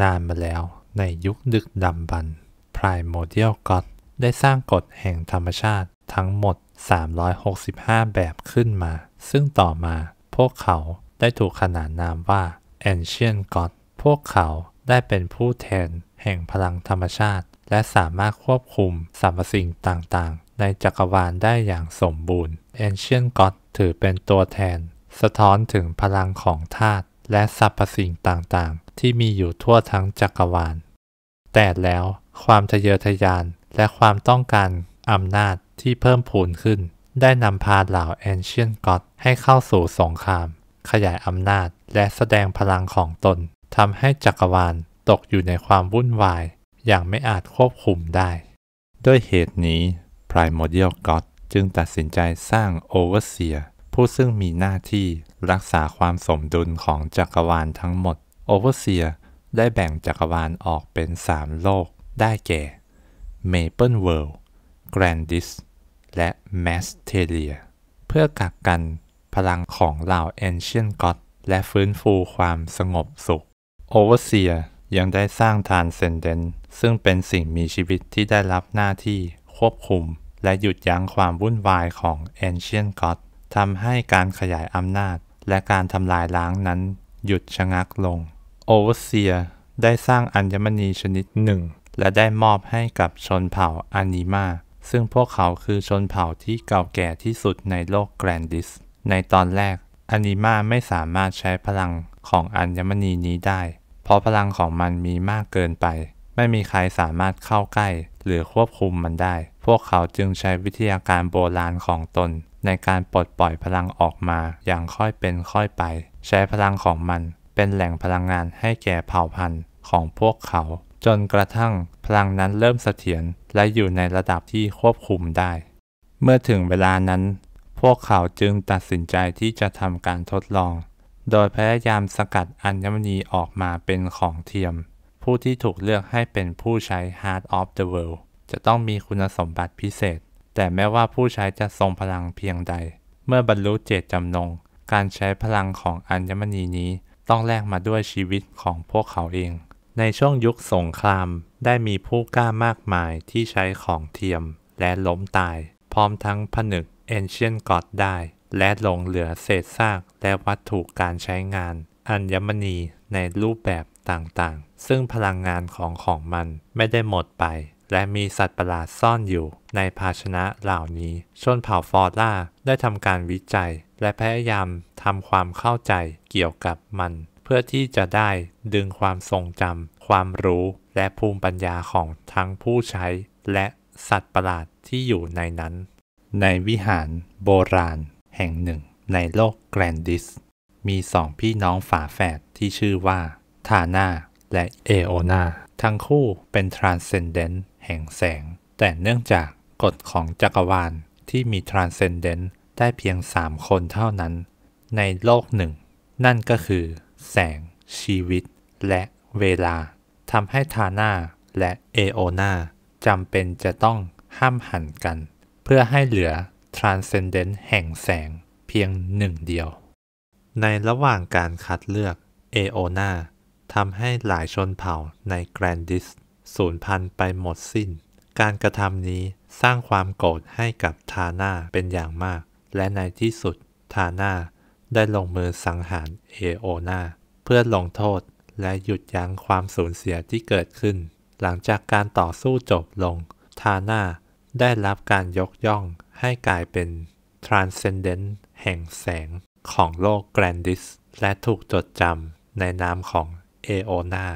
นานมาแล้วในยุคดึกดำบรรพร์โมเดียลก็ตได้สร้างกฎแห่งธรรมชาติทั้งหมด 365 แบบขึ้นมา ซึ่งต่อมาพวกเขาได้ถูกขนานนามว่า Ancient God พวกเขาได้เป็นผู้แทนแห่งพลังธรรมชาติ และสามารถควบคุมสรรพสิ่งต่างๆ ในจักรวาลได้อย่างสมบูรณ์ Ancient God ถือเป็นตัวแทน สะท้อนถึงพลังของธาตุและสรรพสิ่งต่าง ๆ ที่มีอยู่ทั่วทั้งจักรวาล แต่แล้วความทะเยอทะยานและความต้องการอำนาจที่เพิ่มพูนขึ้น ได้นำพาเหล่าแอนเชียนก็อตให้เข้าสู่สงคราม ขยายอำนาจและแสดงพลังของตนทำให้จักรวาลตกอยู่ในความวุ่นวาย อย่างไม่อาจควบคุมได้ ด้วยเหตุนี้พร i ม o ด d ย a ก็อตจึงตัดสินใจสร้างวอร์เซียผู้ซึ่งมีหน้าที่รักษาความสมดุลของจักรวาลทั้งหมดโอเวอร์เซียได้แบ่งจักรวาลออกเป็น 3 โลกได้แก่เเปิลเวิลด์แกรนดิสและแมสเทเลียเพื่อกักกันพลังของเหล่าน n c i e นก็อ d และฟื้นฟูความสงบสุขโอเวอร์เซียยังได้สร้างทานเซนเดนซึ่งเป็นสิ่งมีชีวิตที่ได้รับหน้าที่ควบคุม และหยุดยั้งความวุ่นวายของน n c i e นก็อ d ทำให้การขยายอำนาจและการทำลายล้างนั้นหยุดชะงักลง โอเวอร์เซีย ได้สร้างอัญมณีชนิดหนึ่งและได้มอบให้กับชนเผ่าอานิมา ซึ่งพวกเขาคือชนเผ่าที่เก่าแก่ที่สุดในโลกแกรนดิสในตอนแรกอานิมาไม่สามารถใช้พลังของอัญมณีนี้ได้ เพราะพลังของมันมีมากเกินไป ไม่มีใครสามารถเข้าใกล้หรือควบคุมมันได้ พวกเขาจึงใช้วิทยาการโบราณของตนในการปลดปล่อยพลังออกมาอย่างค่อยเป็นค่อยไป ใช้พลังของมันเป็นแหล่งพลังงานให้แก่เผ่าพันธุ์ ของพวกเขา จนกระทั่งพลังนั้นเริ่มเสถียรและอยู่ในระดับที่ควบคุมได้ เมื่อถึงเวลานั้น พวกเขาจึงตัดสินใจที่จะทำการทดลอง โดยพยายามสกัดอัญมณีออกมาเป็นของเทียม ผู้ที่ถูกเลือกให้เป็นผู้ใช้ Heart of the World จะต้องมีคุณสมบัติพิเศษแต่แม้ว่าผู้ใช้จะทรงพลังเพียงใด เมื่อบรรลุเจตจำนง การใช้พลังของอัญมณีนี้ต้องแลกมาด้วยชีวิตของพวกเขาเอง ในช่วงยุคสงคราม ได้มีผู้กล้ามากมายที่ใช้ของเทียมและล้มตาย พร้อมทั้งผนึกเอนเชียนกอดได้ และหลงเหลือเศษซากและวัตถุการใช้งานอัญมณีในรูปแบบต่างๆ ซึ่งพลังงานของของมันไม่ได้หมดไปและมีสัตว์ประหลาดซ่อนอยู่ในภาชนะเหล่านี้ชนเผ่าฟอร์ล่าได้ทำการวิจัยและพยายามทำความเข้าใจเกี่ยวกับมัน เพื่อที่จะได้ดึงความทรงจำ ความรู้และภูมิปัญญาของทั้งผู้ใช้ และสัตว์ประหลาดที่อยู่ในนั้น ในวิหารโบราณ แห่งหนึ่งในโลกแกรนดิสมีสองพี่น้องฝาแฝดที่ชื่อว่าทาน่าและเอโอนาทั้งคู่เป็นทรานเซนเดนต์แห่งแสง แต่เนื่องจากกฎของจักรวาลที่มี transcendent ได้เพียง 3 คนเท่านั้นในโลกหนึ่ง นั่นก็คือแสง ชีวิตและเวลา ทำให้ทาน่าและเอโอนาจำเป็นจะต้องห้ามหันกัน เพื่อให้เหลือ transcendent แห่งแสงเพียงหนึ่งเดียว ในระหว่างการคัดเลือกเอโอนาทำให้หลายชนเผ่าในแกรนดิสสูญพันธ์ไปหมดสิ้น การกระทำนี้สร้างความโกรธให้กับทาน่าเป็นอย่างมาก และในที่สุดทาน่าได้ลงมือสังหารเอโอนาเพื่อลงโทษและหยุดยั้งความสูญเสียที่เกิดขึ้น หลังจากการต่อสู้จบลง ทาน่าได้รับการยกย่องให้กลายเป็น Transcendent แห่งแสงของโลกแกรนดิสและถูกจดจำในนามของเอโอนา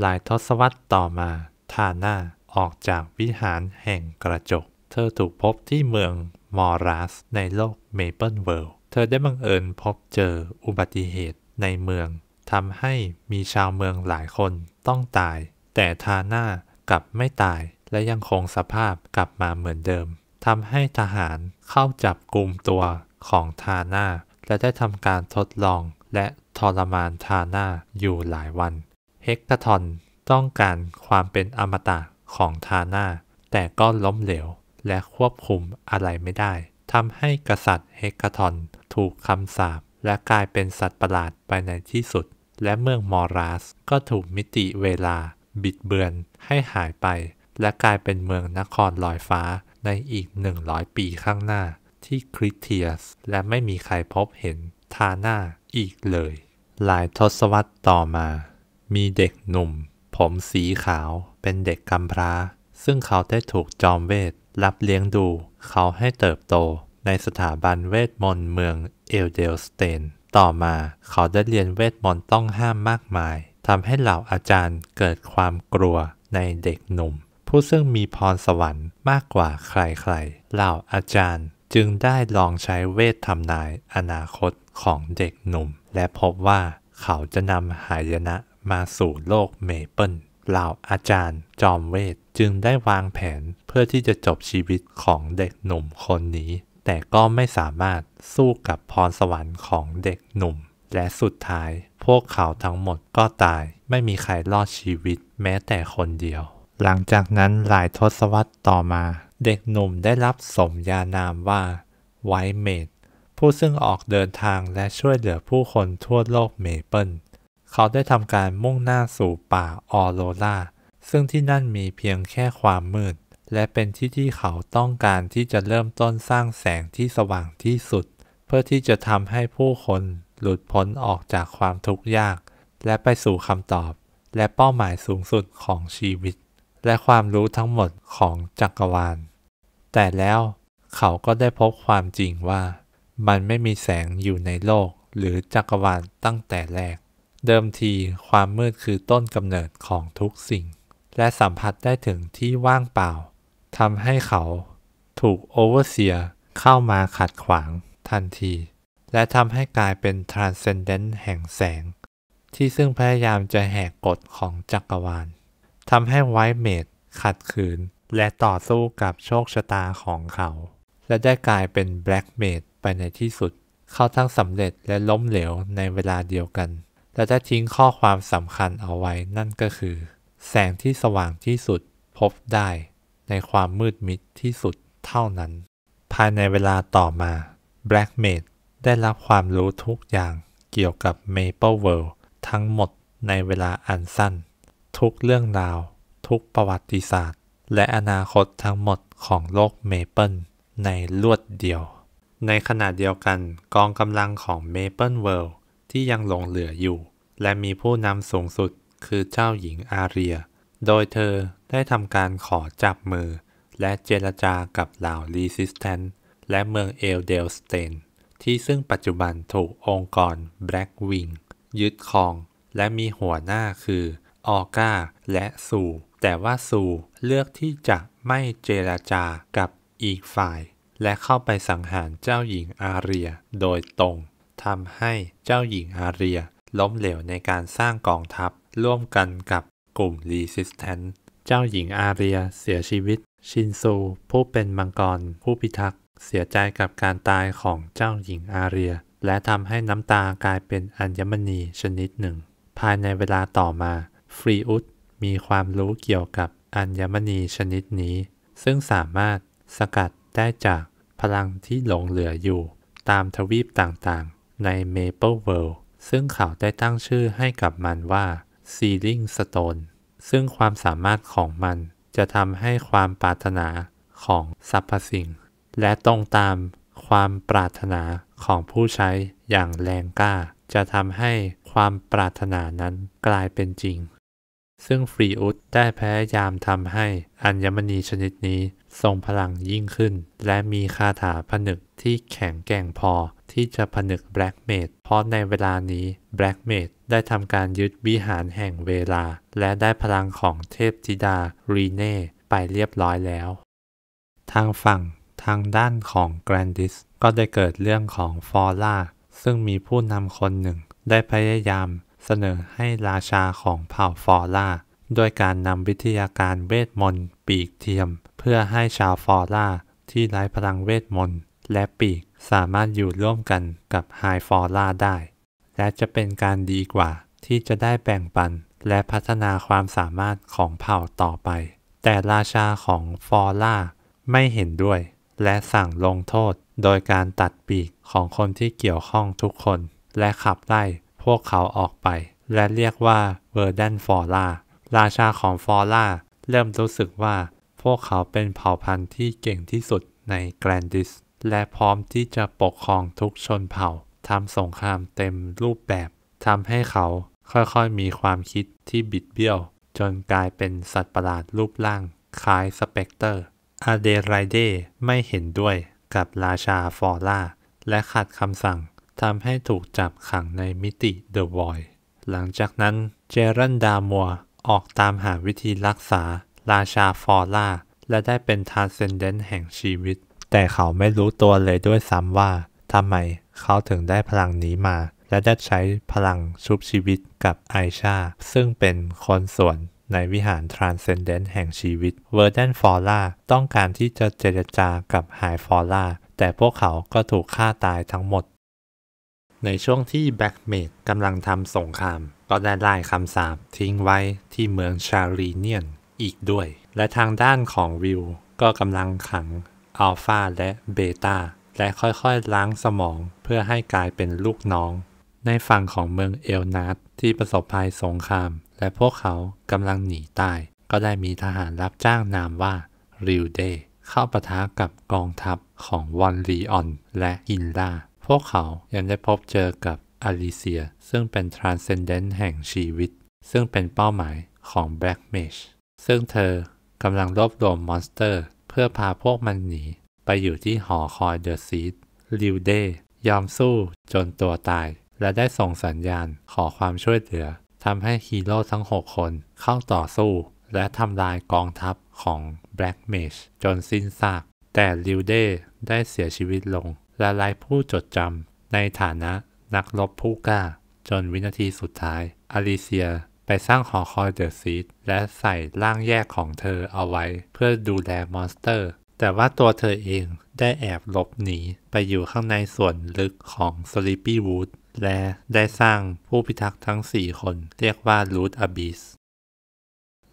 หลายทศวรรษต่อมา ทาน่าออกจากวิหารแห่งกระจก เธอถูกพบที่เมืองมอรัส ในโลกเมเปิลเวิลด์เธอได้บังเอิญพบเจออุบัติเหตุในเมืองทำให้มีชาวเมืองหลายคนต้องตาย แต่ทาน่ากลับไม่ตายและยังคงสภาพกลับมาเหมือนเดิม ทำให้ทหารเข้าจับกลุ่มตัวของทาน่า และได้ทำการทดลองและทรมานทาน่าอยู่หลายวันเฮกตาทอนต้องการความเป็นอมตะของทาน่าแต่ก็ล้มเหลวและควบคุมอะไรไม่ได้ทำให้กษัตริย์เฮกตาทอนถูกคำสาปและกลายเป็นสัตว์ประหลาดไปในที่สุด และเมืองมอรัสก็ถูกมิติเวลาบิดเบือนให้หายไป และกลายเป็นเมืองนครลอยฟ้าในอีก 100 ปีข้างหน้า ที่คริเทียส และไม่มีใครพบเห็นทาน่าอีกเลย หลายทศวรรษต่อมามีเด็กหนุ่มผมสีขาวเป็นเด็กกำพร้า ซึ่งเขาได้ถูกจอมเวทรับเลี้ยงดูเขาให้เติบโตในสถาบันเวทมนต์เมืองเอลเดลสเตน ต่อมาเขาได้เรียนเวทมนต์ต้องห้ามมากมาย ทำให้เหล่าอาจารย์เกิดความกลัวในเด็กหนุ่มผู้ซึ่งมีพรสวรรค์มากกว่าใครๆ เหล่าอาจารย์จึงได้ลองใช้เวททำนายอนาคตของเด็กหนุ่มและพบว่าเขาจะนำหายนะมาสู่โลกเมเปิลเหล่าอาจารย์จอมเวท จึงได้วางแผนเพื่อที่จะจบชีวิตของเด็กหนุ่มคนนี้ แต่ก็ไม่สามารถสู้กับพรสวรรค์ของเด็กหนุ่ม และสุดท้าย พวกเขาทั้งหมดก็ตายไม่มีใครรอดชีวิตแม้แต่คนเดียว หลังจากนั้นหลายทศวรรษต่อมา เด็กหนุ่มได้รับสมญานามว่าไวเมดผู้ซึ่งออกเดินทางและช่วยเหลือผู้คนทั่วโลกเมเปิลเขาได้ทำการมุ่งหน้าสู่ป่าออโรราซึ่งที่นั่นมีเพียงแค่ความมืด และเป็นที่ที่เขาต้องการที่จะเริ่มต้นสร้างแสงที่สว่างที่สุด เพื่อที่จะทำให้ผู้คนหลุดพ้นออกจากความทุกข์ยาก และไปสู่คำตอบ และเป้าหมายสูงสุดของชีวิต และความรู้ทั้งหมดของจักรวาล แต่แล้วเขาก็ได้พบความจริงว่า มันไม่มีแสงอยู่ในโลกหรือจักรวาลตั้งแต่แรกเดิมทีความมืดคือต้นกำเนิดของทุกสิ่ง และสัมผัสได้ถึงที่ว่างเปล่าทำให้เขาถูกโอเวอร์เซียเข้ามาขัดขวางทันที และทำให้กลายเป็นทรานเซนเดนต์แห่งแสง ที่ซึ่งพยายามจะแหกกฎของจักรวาลทำให้ไวท์เมดขัดขืน และต่อสู้กับโชคชะตาของเขา และได้กลายเป็นแบล็กเมดไปในที่สุด เขาทั้งสำเร็จและล้มเหลวในเวลาเดียวกันและจะทิ้งข้อความสำคัญเอาไว้นั่นก็คือ แสงที่สว่างที่สุดพบได้ในความมืดมิดที่สุดเท่านั้น ภายในเวลาต่อมา Black Mage ได้รับความรู้ทุกอย่างเกี่ยวกับ Maple World ทั้งหมดในเวลาอันสั้น ทุกเรื่องราว ทุกประวัติศาสตร์ และอนาคตทั้งหมดของโลกเมเปิลในลวดเดียว ในขณะเดียวกันกองกำลังของ Maple World ที่ยังหลงเหลืออยู่ และมีผู้นำสูงสุดคือเจ้าหญิงอาเรีย โดยเธอได้ทำการขอจับมือ และเจรจากับเหล่ารีสิสแตนและเมืองเอลเดลสเตนที่ซึ่งปัจจุบันถูกองค์กรแบล็กวิงยึดครอง และมีหัวหน้าคือออก้าและซูแต่ว่าซูเลือกที่จะไม่เจรจากับอีกฝ่าย และเข้าไปสังหารเจ้าหญิงอาเรียโดยตรงทำให้เจ้าหญิงอาเรียล้มเหลวในการสร้างกองทัพร่วมกันกับกลุ่มรีสิสแตนต์เจ้าหญิงอาเรีย เสียชีวิต ชินซูผู้เป็นมังกรผู้พิทักษ์เสียใจกับการตายของเจ้าหญิงอาเรีย และทำให้น้ำตากลายเป็นอัญมณีชนิดหนึ่ง ภายในเวลาต่อมาฟรีอุตมีความรู้เกี่ยวกับอัญมณีชนิดนี้ซึ่งสามารถสกัดได้จากพลังที่หลงเหลืออยู่ตามทวีปต่างใน Mapleworld ซึ่งเขาได้ตั้งชื่อให้กับมันว่า Sealing Stone ซึ่งความสามารถของมันจะทำให้ความปรารถนาของสรรพสิ่ง และตรงตามความปรารถนาของผู้ใช้อย่างแรงกล้า จะทำให้ความปรารถนานั้นกลายเป็นจริง ซึ่งฟรีอุตได้พยายามทำให้อัญมณีชนิดนี้ทรงพลังยิ่งขึ้น และมีคาถาผนึกที่แข็งแกร่งพอที่จะผนึกแบล็กเมดเพราะในเวลานี้แบล็กเมดได้ทำการยึดวิหารแห่งเวลา และได้พลังของเทพธิดารีเน่ไปเรียบร้อยแล้ว ทางฝั่งทางด้านของแกรนดิสก็ได้เกิดเรื่องของฟอร่าซึ่งมีผู้นำคนหนึ่ง ได้พยายามเสนอให้ราชาของเผ่าฟอร่าด้วยการนำวิทยาการเวทมนต์ปีกเทียม เพื่อให้ชาวฟอร่าที่ไร้พลังเวทมนต์และปีกสามารถอยู่ร่วมกันกับไฮฟอร่าได้ และจะเป็นการดีกว่าที่จะได้แบ่งปันและพัฒนาความสามารถของเผ่าต่อไป แต่ราชาของฟอร่าไม่เห็นด้วย และสั่งลงโทษโดยการตัดปีกของคนที่เกี่ยวข้องทุกคน และขับไล่พวกเขาออกไป และเรียกว่าเวอร์ดันฟอร่าราชาของฟอร่าเริ่มรู้สึกว่า พวกเขาเป็นเผ่าพันธุ์ที่เก่งที่สุดในแกรนดิสและพร้อมที่จะปกครองทุกชนเผ่าทำสงครามเต็มรูปแบบ ทำให้เขาค่อยๆ มีความคิดที่บิดเบี้ยว จนกลายเป็นสัตว์ประหลาดรูปร่างคล้ายสเปกเตอร์อาเดรไรเดไม่เห็นด้วยกับราชาฟอร่า และขัดคำสั่งทำให้ถูกจับขังในมิติเดอะวอยหลังจากนั้นเจรันดามัว ออกตามหาวิธีรักษาราชาฟอร่า และได้เป็นทาร์เซนเดนแห่งชีวิตแต่เขาไม่รู้ตัวเลยด้วยซ้ำว่าทำไมเขาถึงได้พลังนี้มา และได้ใช้พลังชุบชีวิตกับไอชาซึ่งเป็นคนส่วนในวิหารทรานเซนเดนต์แห่งชีวิตเวอร์เดนฟอร่าต้องการที่จะเจรจากับไฮฟอร่าแต่พวกเขาก็ถูกฆ่าตายทั้งหมด ในช่วงที่แบ็กเมดกำลังทำสงคราม ก็ได้ไล่คำสาปทิ้งไว้ที่เมืองชาลีเนียนอีกด้วย และทางด้านของวิวก็กำลังขังอัลฟาและเบต้าและค่อยๆล้างสมองเพื่อให้กลายเป็นลูกน้อง ในฝั่งของเมืองเอลนัทที่ประสบภัยสงคราม และพวกเขากำลังหนีตายก็ได้มีทหารรับจ้างนามว่าริวเดเข้าปะทะกับกองทัพของวอนลีออน และอินลาพวกเขายังได้พบเจอกับอลิเซีย ซึ่งเป็นทรานเซนเดนต์แห่งชีวิต ซึ่งเป็นเป้าหมายของแบล็กเมชซึ่งเธอกำลังรวบรวมมอนสเตอร์พื่อพาพวกมันหนี ไปอยู่ที่หอคอยเดอะซีดลิวเดยอมสู้จนตัวตาย และได้ส่งสัญญาณขอความช่วยเหลือทำให้ฮีโร่ทั้ง 6 คนเข้าต่อสู้ และทำลายกองทัพของแบล็กเมชจนสิ้นซากแต่ลิวเดได้เสียชีวิตลง และไร้ผู้จดจำในฐานะนักรบผู้กล้า จนวินาทีสุดท้ายอลิเซียไปสร้างหอคอยเดอะซีดและใส่ร่างแยกของเธอเอาไว้เพื่อดูแลมอนสเตอร์ แต่ว่าตัวเธอเองได้แอบหลบหนีไปอยู่ข้างในส่วนลึกของ Sleepy Wood และได้สร้างผู้พิทักษ์ทั้ง 4 คนเรียกว่า Root Abyss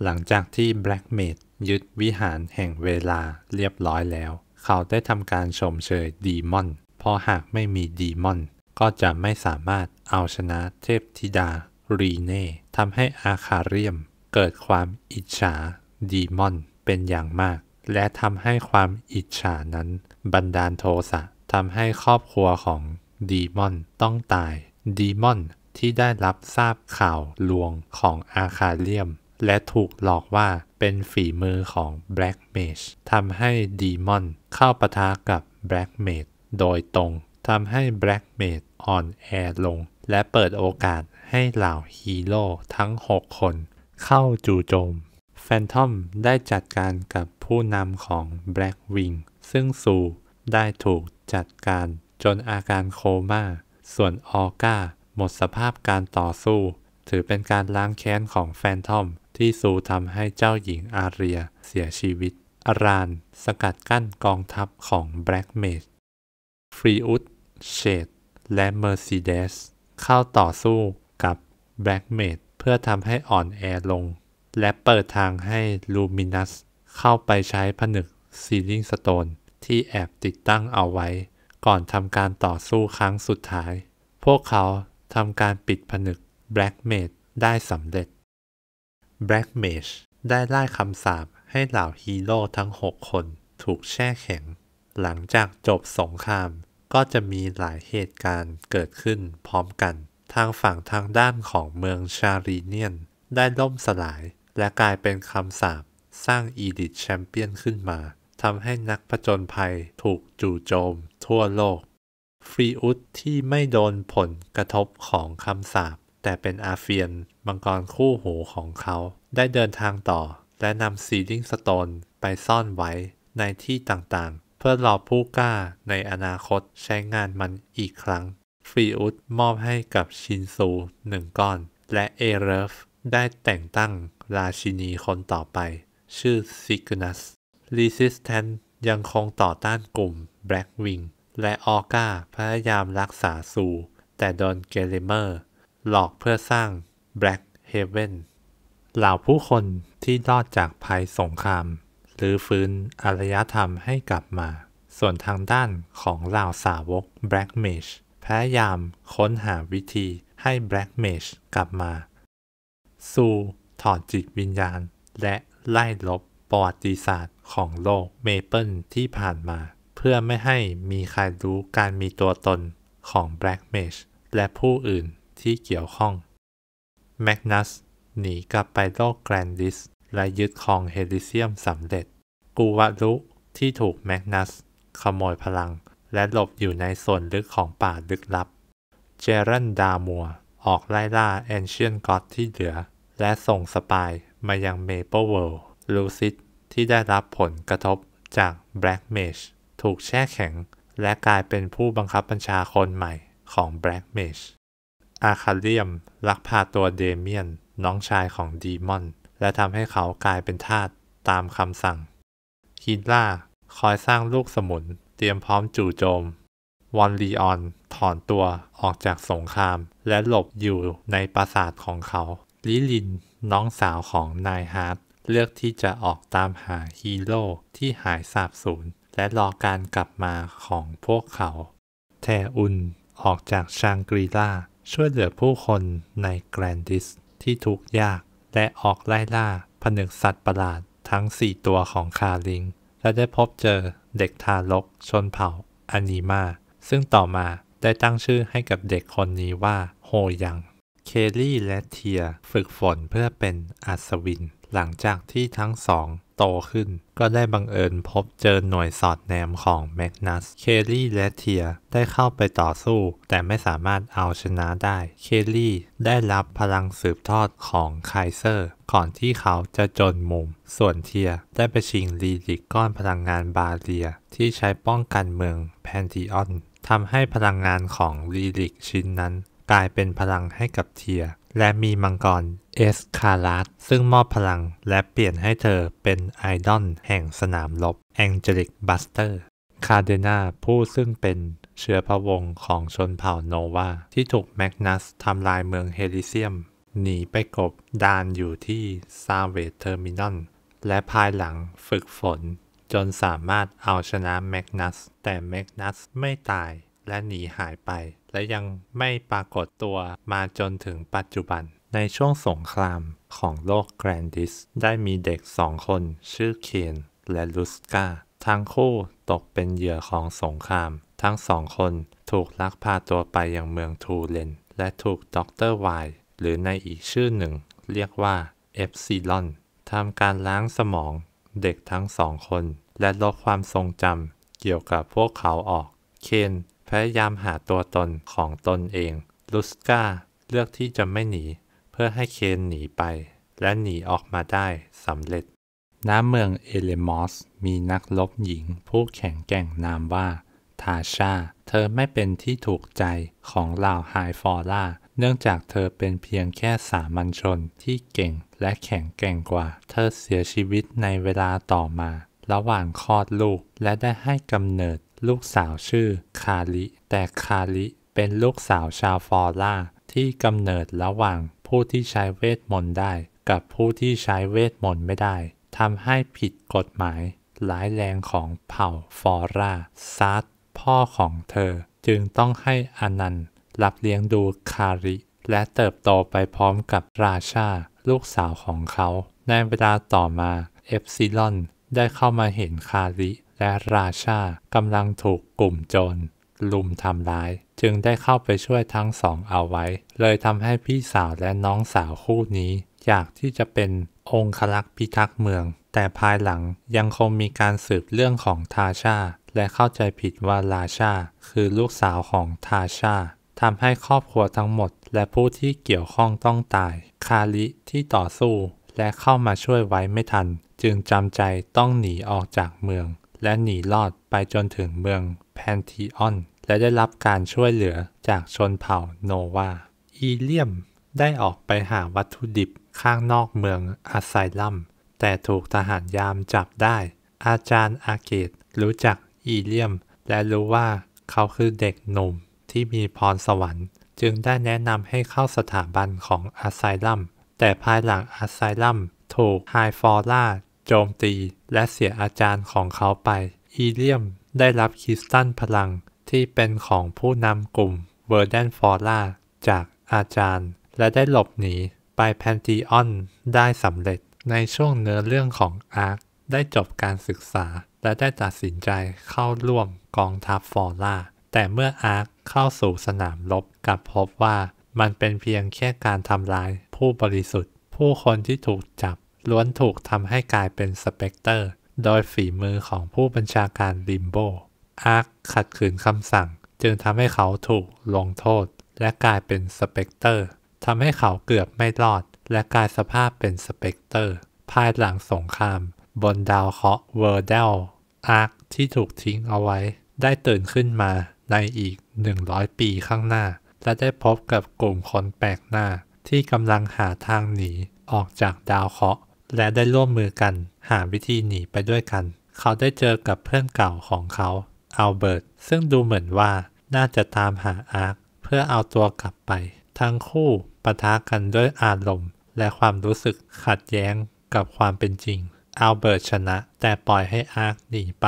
หลังจากที่ Black m a ดยึดวิหารแห่งเวลาเรียบร้อยแล้ว เขาได้ทำการชมเชยดีมอน เพราะหากไม่มีดีมอน ก็จะไม่สามารถเอาชนะเทพธิดารีเน่ทำให้อาคาเรียมเกิดความอิจฉาดีมอนเป็นอย่างมาก และทำให้ความอิจฉานั้นบันดาลโทสะทำให้ครอบครัวของดีมอนต้องตายดีมอนที่ได้รับทราบข่าวลวงของอาคาเรียม และถูกหลอกว่าเป็นฝีมือของแบล็กเมจทำให้ดีมอนเข้าปะทะกับแบล็กเมจโดยตรงทำให้แบล็กเมชอ่อนแอลง และเปิดโอกาสให้เหล่าฮีโร่ทั้ง 6 คนเข้าจู่โจม แฟนทอมได้จัดการกับผู้นำของแบล็กวิงซึ่งซูได้ถูกจัดการจนอาการโคมา่าส่วนออก้าหมดสภาพการต่อสู้ ถือเป็นการล้างแค้นของแฟนทอม ที่ซูทำให้เจ้าหญิงอาเรียเสียชีวิต อารานสกัดกั้นกองทัพของแบล็กเมดฟรีอุดเชดและเมอร์ซิเดส เข้าต่อสู้กับ Black m a t e เพื่อทำให้อ่อนแอลง และเปิดทางให้ Luminous เข้าไปใช้ผนึก Sealing Stone ที่แอบติดตั้งเอาไว้ก่อนทำการต่อสู้ครั้งสุดท้าย พวกเขาทำการปิดผนึก Black m a t e ได้สำเร็จ Black Mage ได้ไล่คำสาบให้เหล่าฮีโร่ทั้ง 6 คนถูกแช่แข็ง หลังจากจบสงคราม ก็จะมีหลายเหตุการณ์เกิดขึ้นพร้อมกันทางฝั่งทางด้านของเมืองชารีเนียน ได้ล่มสลายและกลายเป็นคำสาปสร้างอีดิชแชมเปี้ยนขึ้นมาทำให้นักผจญภัยถูกจู่โจมทั่วโลก ฟรีอุสที่ไม่โดนผลกระทบของคำสาปแต่เป็นอาเฟียนมังกรคู่หูของเขา ได้เดินทางต่อ และนำซีดิงสโตนไปซ่อนไว้ในที่ต่างๆ เพื่อรอผู้กล้าในอนาคตใช้งานมันอีกครั้งฟรีอุดมอบให้กับชินซูหนึ่งก้อน และเอเรฟ ได้แต่งตั้งราชินีคนต่อไป ชื่อ ซิกนัส รีสิสแทนยังคงต่อต้านกลุ่ม แบล็กวิง และออก้า พยายามรักษาซู แต่โดนเกเลเมอร์ หลอกเพื่อสร้าง แบล็กเฮเวนเหล่าผู้คนที่รอดจากภัยสงคราม หรือฟื้นอารยธรรมให้กลับมา ส่วนทางด้านของเหล่าสาวกแบล็กเมชพยายามค้นหาวิธีให้แบล็กเมชกลับมาสู่ถอดจิตวิญญาณ และไล่ลบประวัติศาสตร์ของโลกเมเปิลที่ผ่านมา เพื่อไม่ให้มีใครรู้การมีตัวตนของแบล็กเมชและผู้อื่นที่เกี่ยวข้องแมกนัส หนีกลับไปโลกแกรนดิสและยึดครองเฮลิเซียมสำเร็จ กูวารุที่ถูกแมกนัสขโมยพลังและหลบอยู่ในส่วนลึกของป่าลึกลับ เจรันดามัว ออกไล่ล่าแอนเชียนก็อตที่เหลือ และส่งสปายมายังเมเปิลเวิลด์ลูซิตที่ได้รับผลกระทบจากแบล็กเมชถูกแช่แข็งและกลายเป็นผู้บังคับบัญชาคนใหม่ของแบล็กเมชอาคาเลียมลักพาตัวเดเมียนน้องชายของดีมอน และทำให้เขากลายเป็นทาสตามคำสั่งฮิดล่าคอยสร้างลูกสมุนตรียมพร้อมจู่โจม วอนลีออน ถอนตัวออกจากสงครามและหลบอยู่ในปราสาทของเขา ลิลินน้องสาวของนายฮาร์ดเลือกที่จะออกตามหาฮีโร่ที่หายสาบสูญและรอการกลับมาของพวกเขา แทอุน ออกจากชางกรีลาช่วยเหลือผู้คนในแกรนดิสที่ทุกข์ยากและออกไล่ล่าผนึกสัตว์ประหลาดทั้ง 4 ตัวของคาลิงและได้พบเจอเด็กทารกชนเผ่าอานีมา ซึ่งต่อมาได้ตั้งชื่อให้กับเด็กคนนี้ว่าโฮยัง เคลลี่และเทียฝึกฝนเพื่อเป็นอัศวินหลังจากที่ทั้งสองโตขึ้นก็ได้บังเอิญพบเจอหน่วยสอดแนมของแมกนัสเคลลี่และเทียได้เข้าไปต่อสู้แต่ไม่สามารถเอาชนะได้เคลลี่ได้รับพลังสืบทอดของไคเซอร์ก่อนที่เขาจะจนมุม ส่วนเทียได้ไปชิงลีลิกก้อนพลังงานบาเรียที่ใช้ป้องกันเมืองแพนทิออนทำให้พลังงานของลีลิกชิ้นนั้นกลายเป็นพลังให้กับเทียและมีมังกรเอสคารัสซึ่งมอบพลังและเปลี่ยนให้เธอเป็นไอดอลแห่งสนามรบแองเจลิกบัสเตอร์ คาเดนาผู้ซึ่งเป็นเชื้อพระวงศ์ของชนเผ่าโนวาที่ถูกแมกนัสทำลายเมืองเฮลิเซียม หนีไปกบดานอยู่ที่ซาเวตเทอร์มินอลและภายหลังฝึกฝน จนสามารถเอาชนะแมกนัสแต่แมกนัสไม่ตายและหนีหายไปและยังไม่ปรากฏตัวมาจนถึงปัจจุบัน ในช่วงสงครามของโลกแกรนดิสได้มีเด็กสองคน ชื่อเคนและลูสกาทั้งคู่ตกเป็นเหยื่อของสงคราม ทั้งสองคนถูกลักพาตัวไปยังเมืองทูเลนและถูกด็อกเตอร์ไวหรือในอีกชื่อหนึ่ง เรียกว่าเอฟซีลอนทำการล้างสมอง เด็กทั้งสองคน และลบความทรงจำเกี่ยวกับพวกเขาออกเคนพยายามหาตัวตนของตนเอง ลุสกาเลือกที่จะไม่หนี เพื่อให้เคนหนีไป และหนีออกมาได้สำเร็จณเมืองเอเลมอส มีนักลบหญิงผู้แข็งแกร่งนามว่า ทาชา เธอไม่เป็นที่ถูกใจของเหล่าไฮฟอร่าเนื่องจากเธอเป็นเพียงแค่สามัญชนที่เก่งและแข็งแกร่งกว่า เธอเสียชีวิตในเวลาต่อมา ระหว่างคลอดลูกและได้ให้กำเนิดลูกสาวชื่อคาลิ แต่คาลิ เป็นลูกสาวชาวฟอร่าที่กำเนิดระหว่างผู้ที่ใช้เวทมนต์ได้กับผู้ที่ใช้เวทมนต์ไม่ได้ทำให้ผิดกฎหมายหลายแรงของเผ่าฟอร่าซัดพ่อของเธอจึงต้องให้อนันต์รับเลี้ยงดูคาริและเติบโตไปพร้อมกับราชา ลูกสาวของเขา ในเวลาต่อมาเอฟซิลอนได้เข้ามาเห็นคาริและราชา กำลังถูกกลุ่มโจรลุมทำร้าย จึงได้เข้าไปช่วยทั้งสองเอาไว้ เลยทำให้พี่สาวและน้องสาวคู่นี้ อยากที่จะเป็นองค์ลักพิทักษ์เมือง แต่ภายหลังยังคงมีการสืบเรื่องของทาชา และเข้าใจผิดว่า ราชา คือลูกสาวของทาชาทำให้ครอบครัวทั้งหมด และผู้ที่เกี่ยวข้องต้องตาย คาลิที่ต่อสู้ และเข้ามาช่วยไว้ไม่ทัน จึงจำใจต้องหนีออกจากเมืองและหนีรอดไปจนถึงเมืองแพนทีออน และได้รับการช่วยเหลือจากชนเผ่าโนวาอีเลียมได้ออกไปหาวัตถุดิบข้างนอกเมืองอาไซลัมแต่ถูกทหารยามจับได้ อาจารย์อาเกตรู้จักอีเลียม และรู้ว่าเขาคือเด็กหนุ่มที่มีพรสวรรค์จึงได้แนะนำให้เข้าสถาบันของอาไซลัมแต่ภายหลังอาไซลัมถูกไฮฟอร่าโจมตีและเสียอาจารย์ของเขาไป อีเลียมได้รับคริสตันพลังที่เป็นของผู้นำกลุ่มเวอร์เดนฟอร่าจากอาจารย์ และได้หลบหนีไปแพนตีออน ได้สำเร็จในช่วงเนื้อเรื่องของอาร์คได้จบการศึกษา และได้ตัดสินใจเข้าร่วมกองทัพฟอร่าแต่เมื่ออาร์คเข้าสู่สนามรบกับพบว่ามันเป็นเพียงแค่การทำลาย ผู้บริสุทธิ์ ผู้คนที่ถูกจับล้วนถูกทำให้กลายเป็นสเปกเตอร์โดยฝีมือของผู้บัญชาการลิมโบ อาร์คขัดขืนคำสั่ง จึงทำให้เขาถูกลงโทษ และกลายเป็นสเปกเตอร์ทำให้เขาเกือบไม่รอด และกลายสภาพเป็นสเปกเตอร์ภายหลังสงคราม บนดาวเคราะห์เวอร์เดล อาร์คที่ถูกทิ้งเอาไว้ ได้ตื่นขึ้นมาในอีก 100 ปีข้างหน้า และได้พบกับกลุ่มคนแปลกหน้า ที่กำลังหาทางหนี ออกจากดาวเคราะห์และได้ร่วมมือกันหาวิธีหนีไปด้วยกัน เขาได้เจอกับเพื่อนเก่าของเขา อัลเบิร์ต ซึ่งดูเหมือนว่าน่าจะตามหาอาร์คเพื่อเอาตัวกลับไป ทั้งคู่ปะทะกันด้วยอารมณ์ และความรู้สึกขัดแย้งกับความเป็นจริง อัลเบิร์ตชนะแต่ปล่อยให้อาร์คหนีไป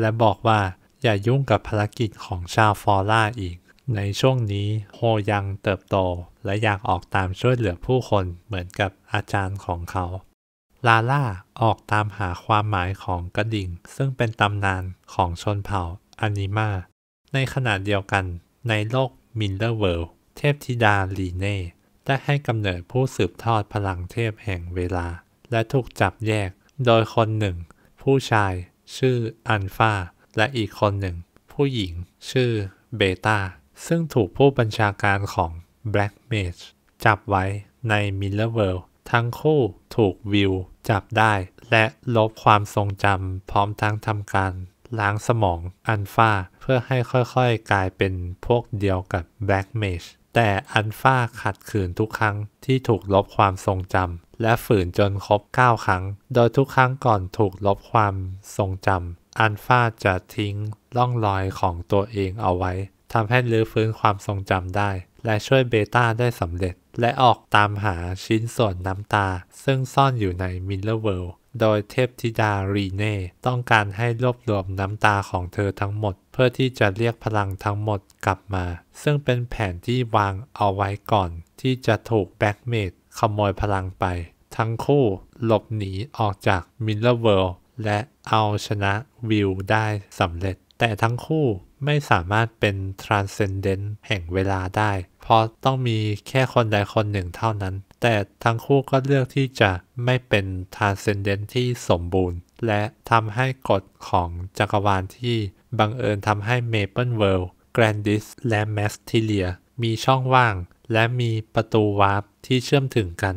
และบอกว่าอย่ายุ่งกับภารกิจของชาวฟอร่าอีก ในช่วงนี้โฮยังเติบโต และอยากออกตามช่วยเหลือผู้คนเหมือนกับอาจารย์ของเขาลาล่าออกตามหาความหมายของกระดิ่ง ซึ่งเป็นตำนานของชนเผ่าอานิมาในขณะเดียวกันในโลกมินเลอร์เวิลด์เทพธิดาลีเน่ ได้ให้กำเนิดผู้สืบทอดพลังเทพแห่งเวลา และถูกจับแยกโดยคนหนึ่งผู้ชาย ชื่ออันฟาและอีกคนหนึ่งผู้หญิงชื่อเบตาซึ่งถูกผู้บัญชาการของแบล็กเมจจับไว้ในมิลเลอร์เวิลด์ทั้งคู่ถูกวิวจับได้ และลบความทรงจำพร้อมทั้งทำการล้างสมองอันฟ้าเพื่อให้ค่อยๆกลายเป็นพวกเดียวกับแบล็กเมชแต่อันฟ้าขัดขืนทุกครั้งที่ถูกลบความทรงจำและฝืนจนครบ 9 ครั้ง โดยทุกครั้งก่อนถูกลบความทรงจำอันฟ้าจะทิ้งล่องรอยของตัวเองเอาไว้ทำให้ลื้อฟื้นความทรงจำได้ และช่วยเบต้าได้สำเร็จและออกตามหาชิ้นส่วนน้ำตา ซึ่งซ่อนอยู่ในมิลเลอร์เวิลด์โดยเทพธิดารีเน่ต้องการให้รวบรวมน้ำตาของเธอทั้งหมด เพื่อที่จะเรียกพลังทั้งหมดกลับมา ซึ่งเป็นแผนที่วางเอาไว้ก่อน ที่จะถูกแบ็กเมดขโมยพลังไป ทั้งคู่หลบหนีออกจากมิลเลอร์เวิลด์และเอาชนะวิวได้สำเร็จ แต่ทั้งคู่ไม่สามารถเป็นทรานเซนเดนต์แห่งเวลาได้เพราะต้องมีแค่คนใดคนหนึ่งเท่านั้น แต่ทั้งคู่ก็เลือกที่จะไม่เป็นทาร์เซนเดนที่สมบูรณ์ และทำให้กฎของจักรวาลที่บังเอิญทำให้เเปิลเวิลด์แกรนดิสและแมส s ิเลียมีช่องว่างและมีประตูวาร์ปที่เชื่อมถึงกัน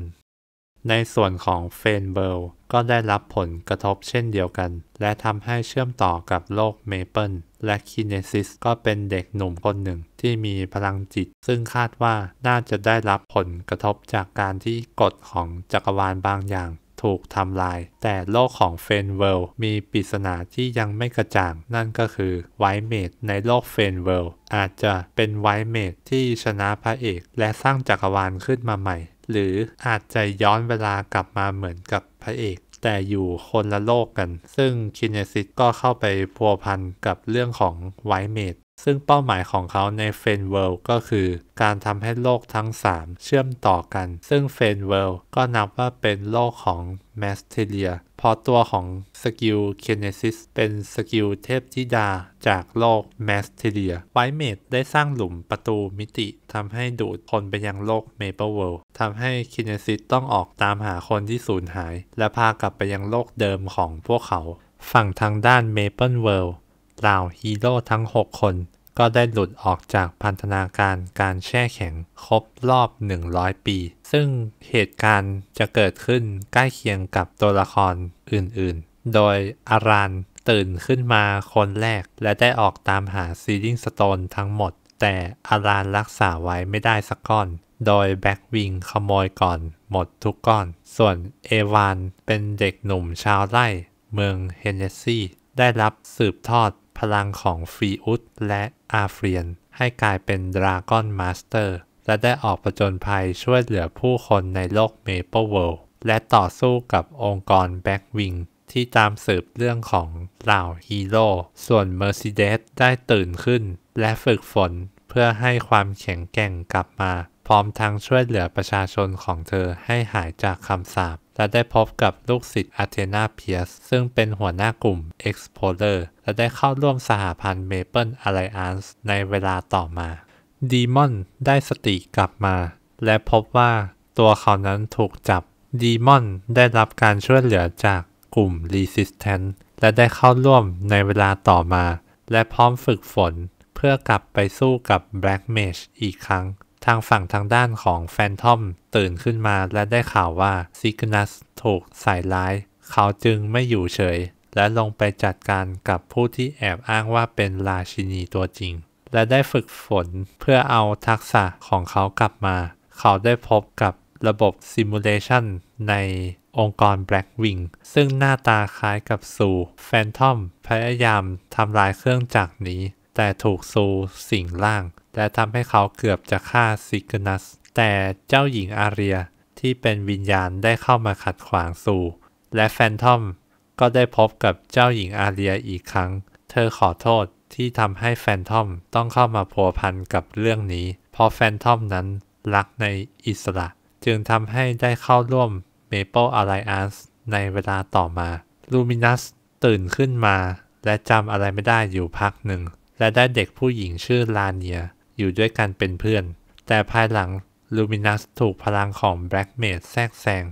ในส่วนของเฟนเบิล d ก็ได้รับผลกระทบเช่นเดียวกัน และทำให้เชื่อมต่อกับโลกเมเปิลและคิเนซิสก็เป็นเด็กหนุ่มคนหนึ่งที่มีพลังจิต ซึ่งคาดว่าน่าจะได้รับผลกระทบจากการที่กฎของจักรวาลบางอย่าง ถูกทำลาย แต่โลกของเฟนเวลมีปริศนาที่ยังไม่กระจ่าง นั่นก็คือไวเมดในโลกเฟนเวลอาจจะเป็นไวเมดที่ชนะพระเอก และสร้างจักรวาลขึ้นมาใหม่ หรืออาจจะย้อนเวลากลับมาเหมือนกับระเอกแต่อยู่คนละโลกกัน ซึ่งคินเนซิตก็เข้าไปพัวพันกับเรื่องของไวเมดซึ่งเป้าหมายของเขาในเฟนเวิลด์ก็คือการทำให้โลกทั้ง 3 เชื่อมต่อกัน ซึ่งเฟนเวิลด์ก็นับว่าเป็นโลกของแมสเทเลียพอตัวของสกิลเคเนซิสเป็นสกิลเทพธิดาจากโลกแมสเทเลียไวเมดได้สร้างหลุมประตูมิติทำให้ดูดคนไปยังโลกเมเปิลเวิลด์ทำให้เคเนซิสต้องออกตามหาคนที่สูญหาย และพากลับไปยังโลกเดิมของพวกเขา ฝั่งทางด้านเมเปิลเวิลด์เหล่าฮีโร่ทั้ง 6 คน ก็ได้หลุดออกจากพันธนาการการแช่แข็งครบรอบ 100 ปี ซึ่งเหตุการณ์จะเกิดขึ้นใกล้เคียงกับตัวละครอื่นๆ โดยอารันตื่นขึ้นมาคนแรกและได้ออกตามหาซีดิงสโตนทั้งหมด แต่อารันรักษาไว้ไม่ได้สักก้อน โดยแบ็กวิงขโมยก่อนหมดทุกก้อน ส่วนเอวานเป็นเด็กหนุ่มชาวไร่เมืองเฮนเนสซีได้รับสืบทอดพลังของฟรีอุตและอาเฟียนให้กลายเป็นดราก้อนมาสเตอร์ และได้ออกประจนภัยช่วยเหลือผู้คนในโลกเมเปิลเวิลด์และต่อสู้กับองค์กรแบ็กวิงที่ตามสืบเรื่องของเหล่าฮีโร่ส่วนเมอร์ซิเดสได้ตื่นขึ้นและฝึกฝนเพื่อให้ความแข็งแกร่งกลับมาพร้อมทั้งช่วยเหลือประชาชนของเธอให้หายจากคำสาป และได้พบกับลูกศิษย์อาเทนาเพียสซึ่งเป็นหัวหน้ากลุ่ม Explorer และได้เข้าร่วมสหพันธ์ Maple Alliance ในเวลาต่อมาดีมอนได้สติกลับมา และพบว่าตัวเขานั้นถูกจับดีมอนได้รับการช่วยเหลือจากกลุ่ม Resistance และได้เข้าร่วมในเวลาต่อมา และพร้อมฝึกฝนเพื่อกลับไปสู้กับ Black Mage อีกครั้งทางฝั่งทางด้านของแฟนทอมตื่นขึ้นมาและได้ข่าวว่าซิกนัสถูกใส่ร้าย เขาจึงไม่อยู่เฉย และลงไปจัดการกับผู้ที่แอบอ้างว่าเป็นราชินีตัวจริง และได้ฝึกฝนเพื่อเอาทักษะของเขากลับมา เขาได้พบกับระบบซิมูเลชันในองค์กร Blackwing ซึ่งหน้าตาคล้ายกับซูแฟนทอมพยายามทำลายเครื่องจักรนี้ แต่ถูกซูสิงล่างและทำให้เขาเกือบจะฆ่าซิกนัส แต่เจ้าหญิงอาเรียที่เป็นวิญญาณได้เข้ามาขัดขวางสู่ และแฟนทอมก็ได้พบกับเจ้าหญิงอาเรียอีกครั้ง เธอขอโทษที่ทำให้แฟนทอมต้องเข้ามาพัวพันกับเรื่องนี้เพราะแฟนทอมนั้นรักในอิสระ จึงทำให้ได้เข้าร่วมเมเปิลอะไลอันส์ในเวลาต่อมา ลูมินัสตื่นขึ้นมา และจำอะไรไม่ได้อยู่พักหนึ่ง และได้เด็กผู้หญิงชื่อลาเนียอยู่ด้วยกันเป็นเพื่อน แต่ภายหลังลูมินัสถูกพลังของแบล็กเมดแทรกแซง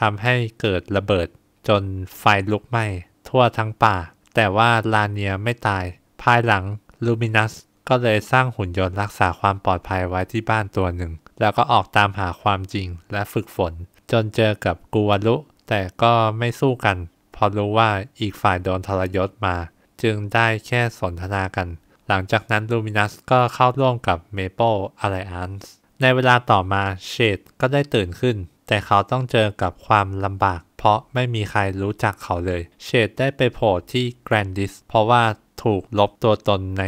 ทำให้เกิดระเบิดจนไฟลุกไหม้ทั่วทั้งป่า แต่ว่าลาเนียไม่ตาย ภายหลังลูมินัสก็เลยสร้างหุ่นยนต์รักษาความปลอดภัยไว้ที่บ้านตัวหนึ่ง แล้วก็ออกตามหาความจริงและฝึกฝน จนเจอกับกูวาลุแต่ก็ไม่สู้กัน พอรู้ว่าอีกฝ่ายโดนทรยศมา จึงได้แค่สนทนากันหลังจากนั้นลูมินัสก็เข้าร่วมกับเมเปิลอะ i ล n c นซ์ในเวลาต่อมาเชดก็ได้ตื่นขึ้น แต่เขาต้องเจอกับความลำบากเพราะไม่มีใครรู้จักเขาเลยเชดได้ไปโผล่ที่แกรนดิสเพราะว่าถูกลบตัวตนใน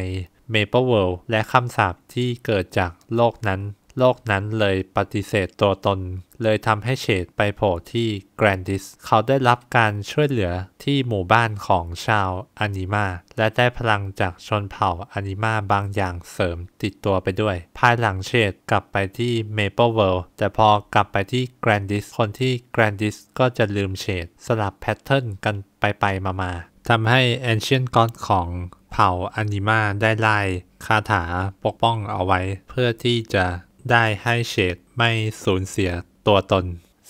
เมเปิลเวิลด์และคำสาปที่เกิดจากโลกนั้นโลกนั้นเลยปฏิเสธตัวตน เลยทำให้เฉดไปโผล่ที่แกรนดิสเขาได้รับการช่วยเหลือที่หมู่บ้านของชาวอานิมาและได้พลังจากชนเผ่าอานิมาบางอย่างเสริมติดตัวไปด้วย ภายหลังเฉดกลับไปที่เมเปิลเวิลด์แต่พอกลับไปที่แกรนดิสคนที่แกรนดิสก็จะลืมเฉดสลับแพทเทิร์นกันไปไปมาๆทำให้แอนเชียนกอนของเผ่าอานิมาได้ไล่คาถาปกป้องเอาไว้เพื่อที่จะได้ให้เชดไม่สูญเสียตัวตน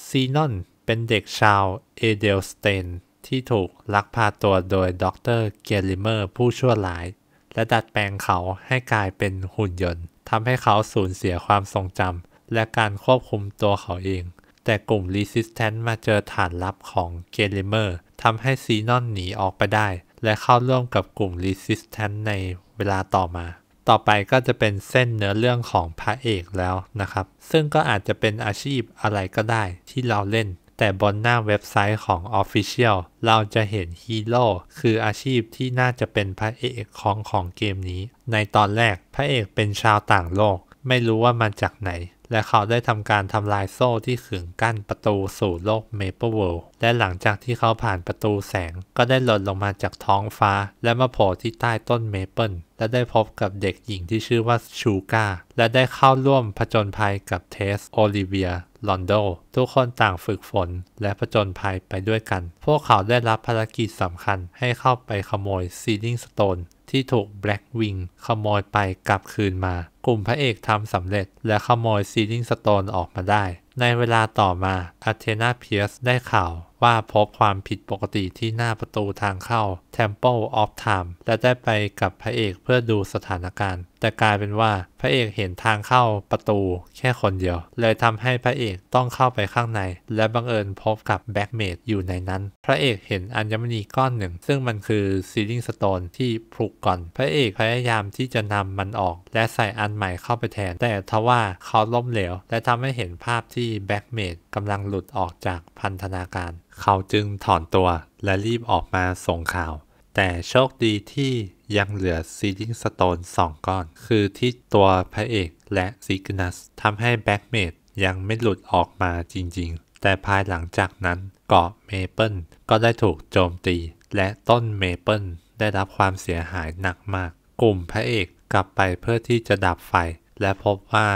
ซีนอนเป็นเด็กชาวเอเดลสเตน ที่ถูกลักพาตัวโดยด็อกเตอร์เกลิเมอร์ผู้ชั่วร้าย และดัดแปลงเขาให้กลายเป็นหุ่นยนต์ทำให้เขาสูญเสียความทรงจำและการควบคุมตัวเขาเอง แต่กลุ่มรีสิสแตนต์มาเจอฐานลับของเกลิเมอร์ทำให้ซีนอนหนีออกไปได้ และเข้าร่วมกับกลุ่มรีสิสแตนต์ในเวลาต่อมาต่อไปก็จะเป็นเส้นเนื้อเรื่องของพระเอกแล้วนะครับ ซึ่งก็อาจจะเป็นอาชีพอะไรก็ได้ที่เราเล่น แต่บนหน้าเว็บไซต์ของ Official เราจะเห็นฮีโร่ คืออาชีพที่น่าจะเป็นพระเอกของของเกมนี้ ในตอนแรกพระเอกเป็นชาวต่างโลก ไม่รู้ว่ามาจากไหนและเขาได้ทำการทำลายโซ่ที่ขึงกั้นประตูสู่โลกเมเปิลเวิลด์และหลังจากที่เขาผ่านประตูแสง ก็ได้หล่นลงมาจากท้องฟ้าและมาโผล่ที่ใต้ต้นเมเปิลและได้พบกับเด็กหญิงที่ชื่อว่าชูกาและได้เข้าร่วมผจญภัยกับเทสโอลิเวียลอนโดทุกคนต่างฝึกฝนและผจญภัยไปด้วยกัน พวกเขาได้รับภารกิจสำคัญให้เข้าไปขโมยซีลิงสโตนที่ถูกแบล็กวิงขโมยไปกลับคืนมา กลุ่มพระเอกทำสำเร็จและขโมยซีลิงสโตนออกมาได้ ในเวลาต่อมาอัเทนาเพียสได้ข่าวว่าพบความผิดปกติที่หน้าประตูทางเข้า Temple of Time และได้ไปกับพระเอกเพื่อดูสถานการณ์แต่กลายเป็นว่าพระเอกเห็นทางเข้าประตูแค่คนเดียว เลยทำให้พระเอกต้องเข้าไปข้างใน และบังเอิญพบกับแบ็กเมดอยู่ในนั้น พระเอกเห็นอัญมณีก้อนหนึ่ง ซึ่งมันคือซีลิงสโตนที่ผลุกก่อน พระเอกพยายามที่จะนำมันออก และใส่อันใหม่เข้าไปแทน แต่ทว่าเขาล้มเหลว และทำให้เห็นภาพที่แบ็กเมดกำลังหลุดออกจากพันธนาการ เขาจึงถอนตัว และรีบออกมาส่งข่าว แต่โชคดีที่ยังเหลือซีลิงสโตนสองก้อน คือที่ตัวพระเอกและซิกนัสทำให้แบ็กเมดยังไม่หลุดออกมาจริงๆ แต่ภายหลังจากนั้นเกาะเมเปิลก็ได้ถูกโจมตี และต้นเมเปิลได้รับความเสียหายหนักมาก กลุ่มพระเอกกลับไปเพื่อที่จะดับไฟ และพบว่า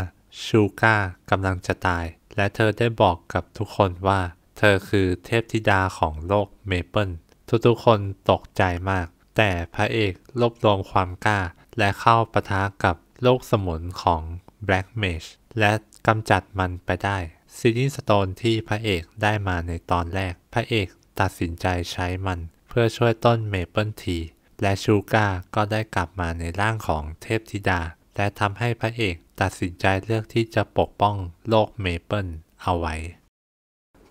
ชูก้ากำลังจะตาย และเธอได้บอกกับทุกคนว่า เธอคือเทพธิดาของโลกเมเปิลทุก ๆ คนตกใจมากแต่พระเอกรวบรวมความกล้า และเข้าปะทะกับโลกสมุนของแบล็กเมชและกำจัดมันไปได้ซินิสโตนที่พระเอกได้มาในตอนแรก พระเอกตัดสินใจใช้มัน เพื่อช่วยต้นเมเปิลทีและชูก้าก็ได้กลับมาในร่างของเทพธิดา และทำให้พระเอกตัดสินใจเลือกที่จะปกป้องโลกเมเปิลเอาไว้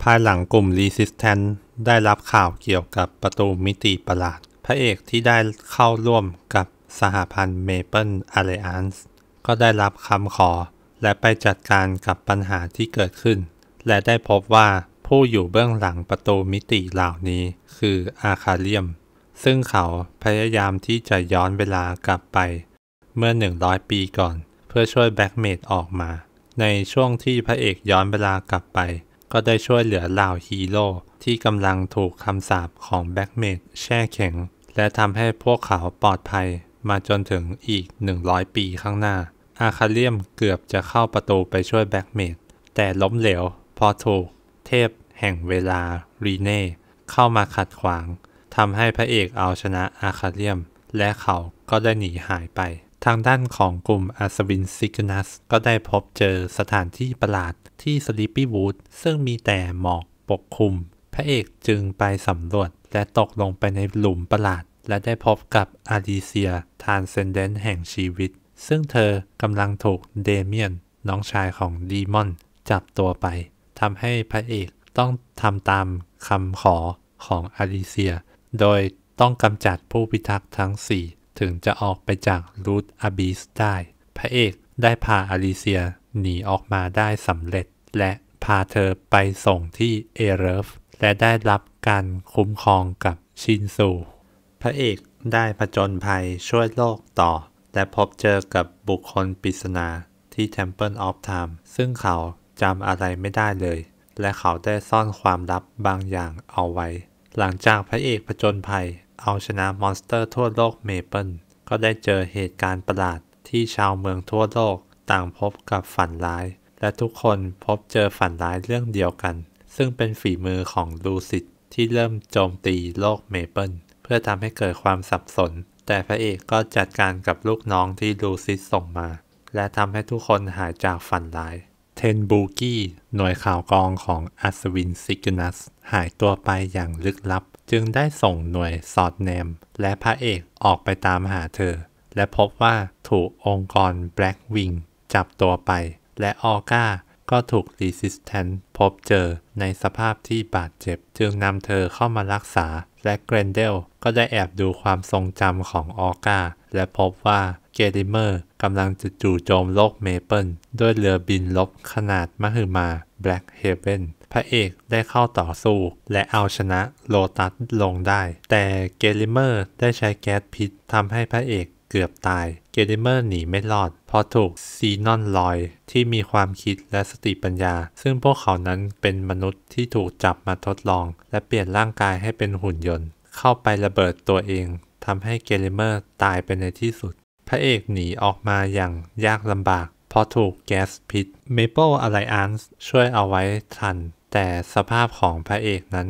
ภายหลังกลุ่มรีสิสแตนได้รับข่าวเกี่ยวกับประตูมิติประหลาดพระเอกที่ได้เข้าร่วมกับสหพันธ์เมเปิลอาเรียนส์ก็ได้รับคำขอและไปจัดการกับปัญหาที่เกิดขึ้น และได้พบว่าผู้อยู่เบื้องหลังประตูมิติเหล่านี้คืออาคาเลียม ซึ่งเขาพยายามที่จะย้อนเวลากลับไปเมื่อ 100 ปีก่อน เพื่อช่วยแบ็กเมดออกมา ในช่วงที่พระเอกย้อนเวลากลับไปก็ได้ช่วยเหลือเหล่าฮีโร่ที่กำลังถูกคำสาปของแบ็กเมดแช่แข็ง และทำให้พวกเขาปลอดภัยมาจนถึงอีก 100 ปีข้างหน้า อาคาเลียมเกือบจะเข้าประตูไปช่วยแบ็กเมดแต่ล้มเหลวพอถูกเทพแห่งเวลารีเน่เข้ามาขัดขวางทำให้พระเอกเอาชนะอาคาเลียม และเขาก็ได้หนีหายไป ทางด้านของกลุ่มอาสวินซิกนัสก็ได้พบเจอสถานที่ประหลาดที่สลิปปี้วูดซึ่งมีแต่หมอกปกคลุม พระเอกจึงไปสำรวจและตกลงไปในหลุมประหลาด และได้พบกับอาดิเซียทานเซนเดนแห่งชีวิต ซึ่งเธอกำลังถูกเดเมียน น้องชายของดีมอนจับตัวไป ทำให้พระเอกต้องทำตามคำขอของอาดิเซีย โดยต้องกำจัดผู้พิทักษ์ทั้ง 4 ถึงจะออกไปจากรูทอาบีสได้ พระเอกได้พาอาดิเซียหนีออกมาได้สำเร็จและพาเธอไปส่งที่เอเรฟ และได้รับการคุ้มครองกับชินซู พระเอกได้ผจญภัยช่วยโลกต่อ และพบเจอกับบุคคลปริศนาที่ Temple of Time ซึ่งเขาจำอะไรไม่ได้เลย และเขาได้ซ่อนความลับบางอย่างเอาไว้ หลังจากพระเอกผจญภัยเอาชนะมอนสเตอร์ทั่วโลกเมเปิลก็ได้เจอเหตุการณ์ประหลาด ที่ชาวเมืองทั่วโลกต่างพบกับฝันร้ายและทุกคนพบเจอฝันร้ายเรื่องเดียวกัน ซึ่งเป็นฝีมือของลูซิตที่เริ่มโจมตีโลกเมเปิลเพื่อทำให้เกิดความสับสน แต่พระเอกก็จัดการกับลูกน้องที่ลูซิตส่งมา และทำให้ทุกคนหายจากฝันร้าย เทนบูกี้ หน่วยข่าวกองของอัศวินซิกนัสหายตัวไปอย่างลึกลับ จึงได้ส่งหน่วยสอดแนม และพระเอกออกไปตามหาเธอ และพบว่าถูกองค์กรแบล็กวิงจับตัวไปและออก้าก็ถูกรีสิสแทนพบเจอในสภาพที่บาดเจ็บ จึงนำเธอเข้ามารักษา และเกรนเดลก็ได้แอบดูความทรงจำของออก้าและพบว่าเกดิเมอร์กำลังจะจู่โจมโลกเมเปิลด้วยเรือบินลบขนาดมหึมาแบล็กเฮเวนพระเอกได้เข้าต่อสู้ และเอาชนะโลตัสลงได้ แต่เกลิเมอร์ได้ใช้แก๊สพิษทำให้พระเอกเกือบตายเกเดเมอร์หนีไม่รอดเพราะถูกซีนอนลอยที่มีความคิดและสติปัญญา ซึ่งพวกเขานั้นเป็นมนุษย์ที่ถูกจับมาทดลอง และเปลี่ยนร่างกายให้เป็นหุ่นยนต์ เข้าไประเบิดตัวเองทำให้เกเดเมอร์ตายไปในที่สุด พระเอกหนีออกมาอย่างยากลำบากเพราะถูกแก๊สพิษเมเปิลอะไลอันส์ช่วยเอาไว้ทัน แต่สภาพของพระเอกนั้น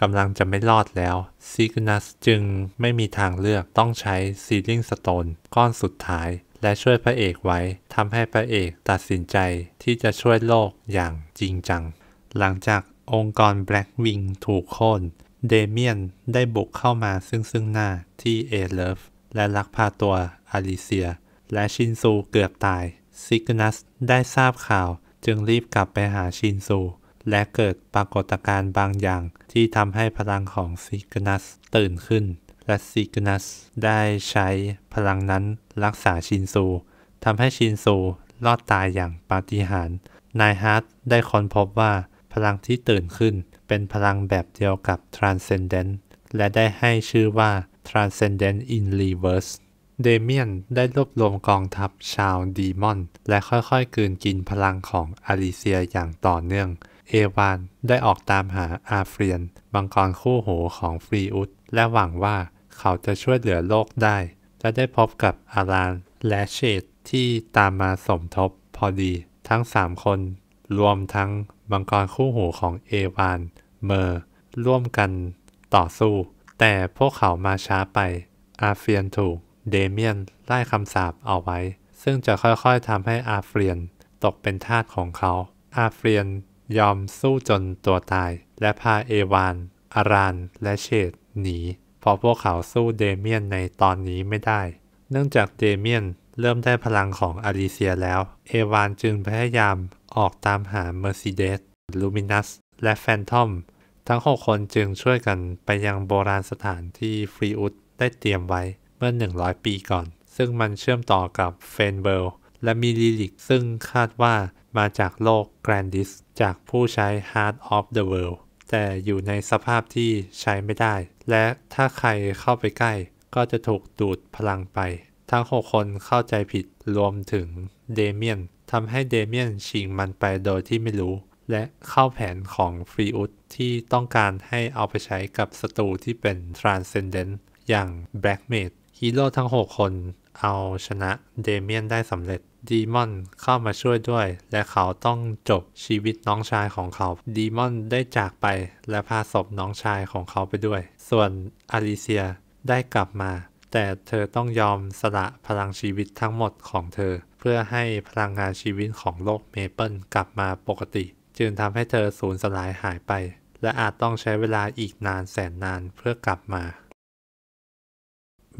กำลังจะไม่รอดแล้วซีกุนัสจึงไม่มีทางเลือกต้องใช้ซีลิงสโตนก้อนสุดท้าย และช่วยพระเอกไว้ทำให้พระเอกตัดสินใจที่จะช่วยโลกอย่างจริงจัง หลังจากองค์กรแบล็กวิงถูกโค่นเดเมียนได้บุกเข้ามาซึ่งซึ่งหน้าที่เอเลฟและลักพาตัวอาริเซีย และชินซูเกือบตายซิกนัสได้ทราบข่าวจึงรีบกลับไปหาชินซูและเกิดปรากฏการณ์บางอย่างที่ทำให้พลังของซิกนัสตื่นขึ้น และซิกนัสได้ใช้พลังนั้นรักษาชินซูทำให้ชินซูรอดตายอย่างปาฏิหาริย์ นายฮาร์ดได้ค้นพบว่าพลังที่ตื่นขึ้นเป็นพลังแบบเดียวกับ Transcendent และได้ให้ชื่อว่า Transcendent in Reverse เดเมียนได้รวบรวมกองทัพชาวดีมอน และค่อยๆกืนกินพลังของอาริเซียอย่างต่อเนื่องเอวานได้ออกตามหาอาเฟรียนบังกรคู่หูของฟรีอุสและหวังว่าเขาจะช่วยเหลือโลกได้ และได้พบกับอารานและเชดที่ตามมาสมทบ พอดีทั้งสามคน รวมทั้งบังกรคู่หูของเอวานเมอร์ร่วมกันต่อสู้ แต่พวกเขามาช้าไป อาเฟียนถูกเดเมียนไล่คำสาปเอาไว้ ซึ่งจะค่อยๆทำให้อาเฟียน ตกเป็นทาสของเขา อาเฟียนยอมสู้จนตัวตาย และพาเอวาน อารานและเชดหนีเพราะพวกเขาสู้เดเมียนในตอนนี้ไม่ได้เนื่องจากเดเมียนเริ่มได้พลังของอาริเซียแล้ว เอวานจึงพยายามออกตามหาเมอร์ซิเดส ลูมินัส และแฟนทอม ทั้งหกคนจึงช่วยกันไปยังโบราณสถานที่ฟรีอุดได้เตรียมไว้เมื่อ 100 ปีก่อน ซึ่งมันเชื่อมต่อกับเฟนเบลและมีลิลิกซึ่งคาดว่ามาจากโลกแกรนดิสจากผู้ใช้ Heart of the World แต่อยู่ในสภาพที่ใช้ไม่ได้ และถ้าใครเข้าไปใกล้ก็จะถูกดูดพลังไป ทั้ง 6 คนเข้าใจผิดรวมถึงเดเมียนทำให้เดเมียนชิงมันไปโดยที่ไม่รู้ และเข้าแผนของฟรีอุสที่ต้องการให้เอาไปใช้กับศัตรูที่เป็นทรานเซนเดนต์อย่างแบล็กเมดฮีโร่ทั้ง 6 คนเอาชนะเดเมียนได้สำเร็จดีมอนเข้ามาช่วยด้วย และเขาต้องจบชีวิตน้องชายของเขาดีมอนได้จากไปและพาศพน้องชายของเขาไปด้วย ส่วนอลิเซียได้กลับมา แต่เธอต้องยอมสละพลังชีวิตทั้งหมดของเธอ เพื่อให้พลังงานชีวิตของโลกเมเปิลกลับมาปกติ จึงทำให้เธอสูญสลายหายไป และอาจต้องใช้เวลาอีกนานแสนนานเพื่อกลับมา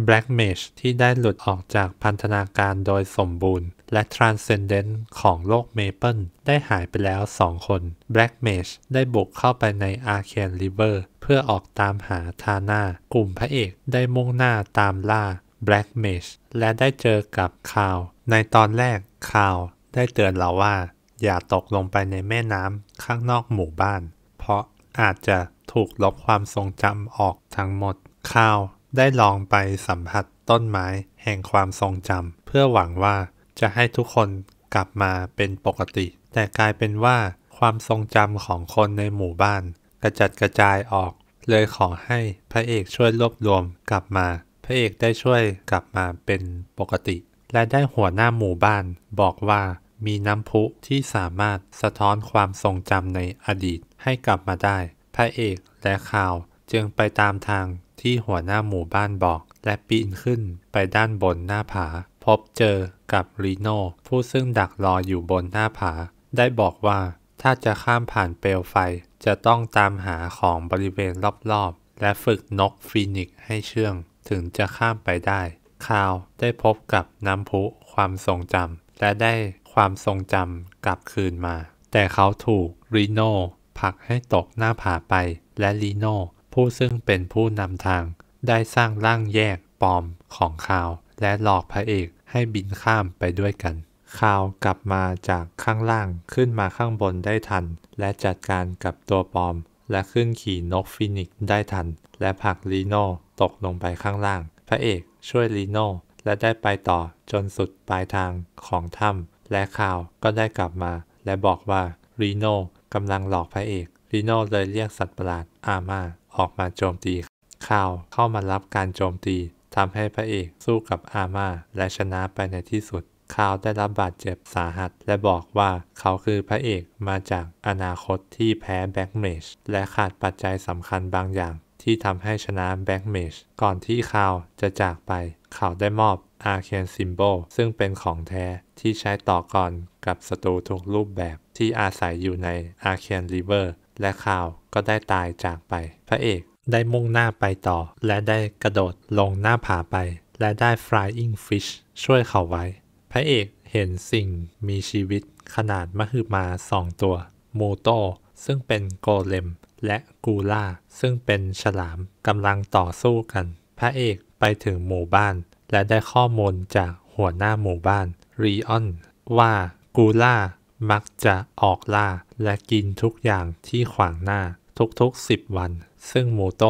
Black Mage ที่ได้หลุดออกจากพันธนาการโดยสมบูรณ์ และ Transcendent ของโลกเมเปิลได้หายไปแล้ว 2 คน Black Mage ได้บุกเข้าไปใน Arcane River เพื่อออกตามหาทาน่ากลุ่มพระเอกได้มุ่งหน้าตามล่า Black Mage และได้เจอกับคาว ในตอนแรกคาวได้เตือนเราว่า อย่าตกลงไปในแม่น้ำข้างนอกหมู่บ้าน เพราะอาจจะถูกลบความทรงจำออกทั้งหมดคาวได้ลองไปสัมผัสต้นไม้แห่งความทรงจำเพื่อหวังว่าจะให้ทุกคนกลับมาเป็นปกติ แต่กลายเป็นว่าความทรงจำของคนในหมู่บ้าน กระจัดกระจายออก เลยขอให้พระเอกช่วยรวบรวมกลับมา พระเอกได้ช่วยกลับมาเป็นปกติ และได้หัวหน้าหมู่บ้าน บอกว่ามีน้ำพุที่สามารถสะท้อนความทรงจำในอดีตให้กลับมาได้พระเอกและข่าวจึงไปตามทางที่หัวหน้าหมู่บ้านบอก และปีนขึ้นไปด้านบนหน้าผา พบเจอกับรีโนผู้ซึ่งดักรออยู่บนหน้าผา ได้บอกว่า ถ้าจะข้ามผ่านเปลวไฟ จะต้องตามหาของบริเวณรอบๆและฝึกนกฟีนิกให้เชื่อง ถึงจะข้ามไปได้ คาว ได้พบกับน้ำพุความทรงจำและได้ความทรงจำกลับคืนมา แต่เขาถูกรีโนผลักให้ตกหน้าผาไปและรีโนผู้ซึ่งเป็นผู้นำทาง ได้สร้างร่างแยกปลอมของคาว และหลอกพระเอกให้บินข้ามไปด้วยกันคาวกลับมาจากข้างล่างขึ้นมาข้างบนได้ทัน และจัดการกับตัวปอม และขึ้นขี่นกฟินิกได้ทันและผักลีโน่ตกลงไปข้างล่าง พระเอกช่วยลีโน่และได้ไปต่อจนสุดปลายทางของถ้ำและคาวก็ได้กลับมา และบอกว่าลีโน่กำลังหลอกพระเอก ลีโน่เลยเรียกสัตว์ประหลาดอามาออกมาโจมตีข่าวเข้ามารับการโจมตี ทำให้พระเอกสู้กับอาม่าและชนะไปในที่สุดข่าวได้รับบาดเจ็บสาหัสและบอกว่าเขาคือพระเอกมาจากอนาคตที่แพ้แบ็กเมชและขาดปัจจัยสำคัญบางอย่างที่ทำให้ชนะแบ็กเมชก่อนที่ข่าวจะจากไปเขาได้มอบอาเคียนซิมโบซึ่งเป็นของแท้ที่ใช้ต่อก่อนกับศัตรูทุกรูปแบบที่อาศัยอยู่ในอาเคียนริเวอร์และข่าวก็ได้ตายจากไป พระเอกได้มุ่งหน้าไปต่อและได้กระโดดลงหน้าผาไป และได้ flying fish ช่วยเขาไว้ พระเอกเห็นสิ่งมีชีวิตขนาดมหึมาสองตัว โมโตซึ่งเป็นโกเลม และกูล่า ซึ่งเป็นฉลามกำลังต่อสู้กัน พระเอกไปถึงหมู่บ้าน และได้ข้อมูลจากหัวหน้าหมู่บ้านรีออนว่ากูล่ามักจะออกล่าและกินทุกอย่างที่ขวางหน้าทุก ๆ 10 วัน ซึ่งมูโต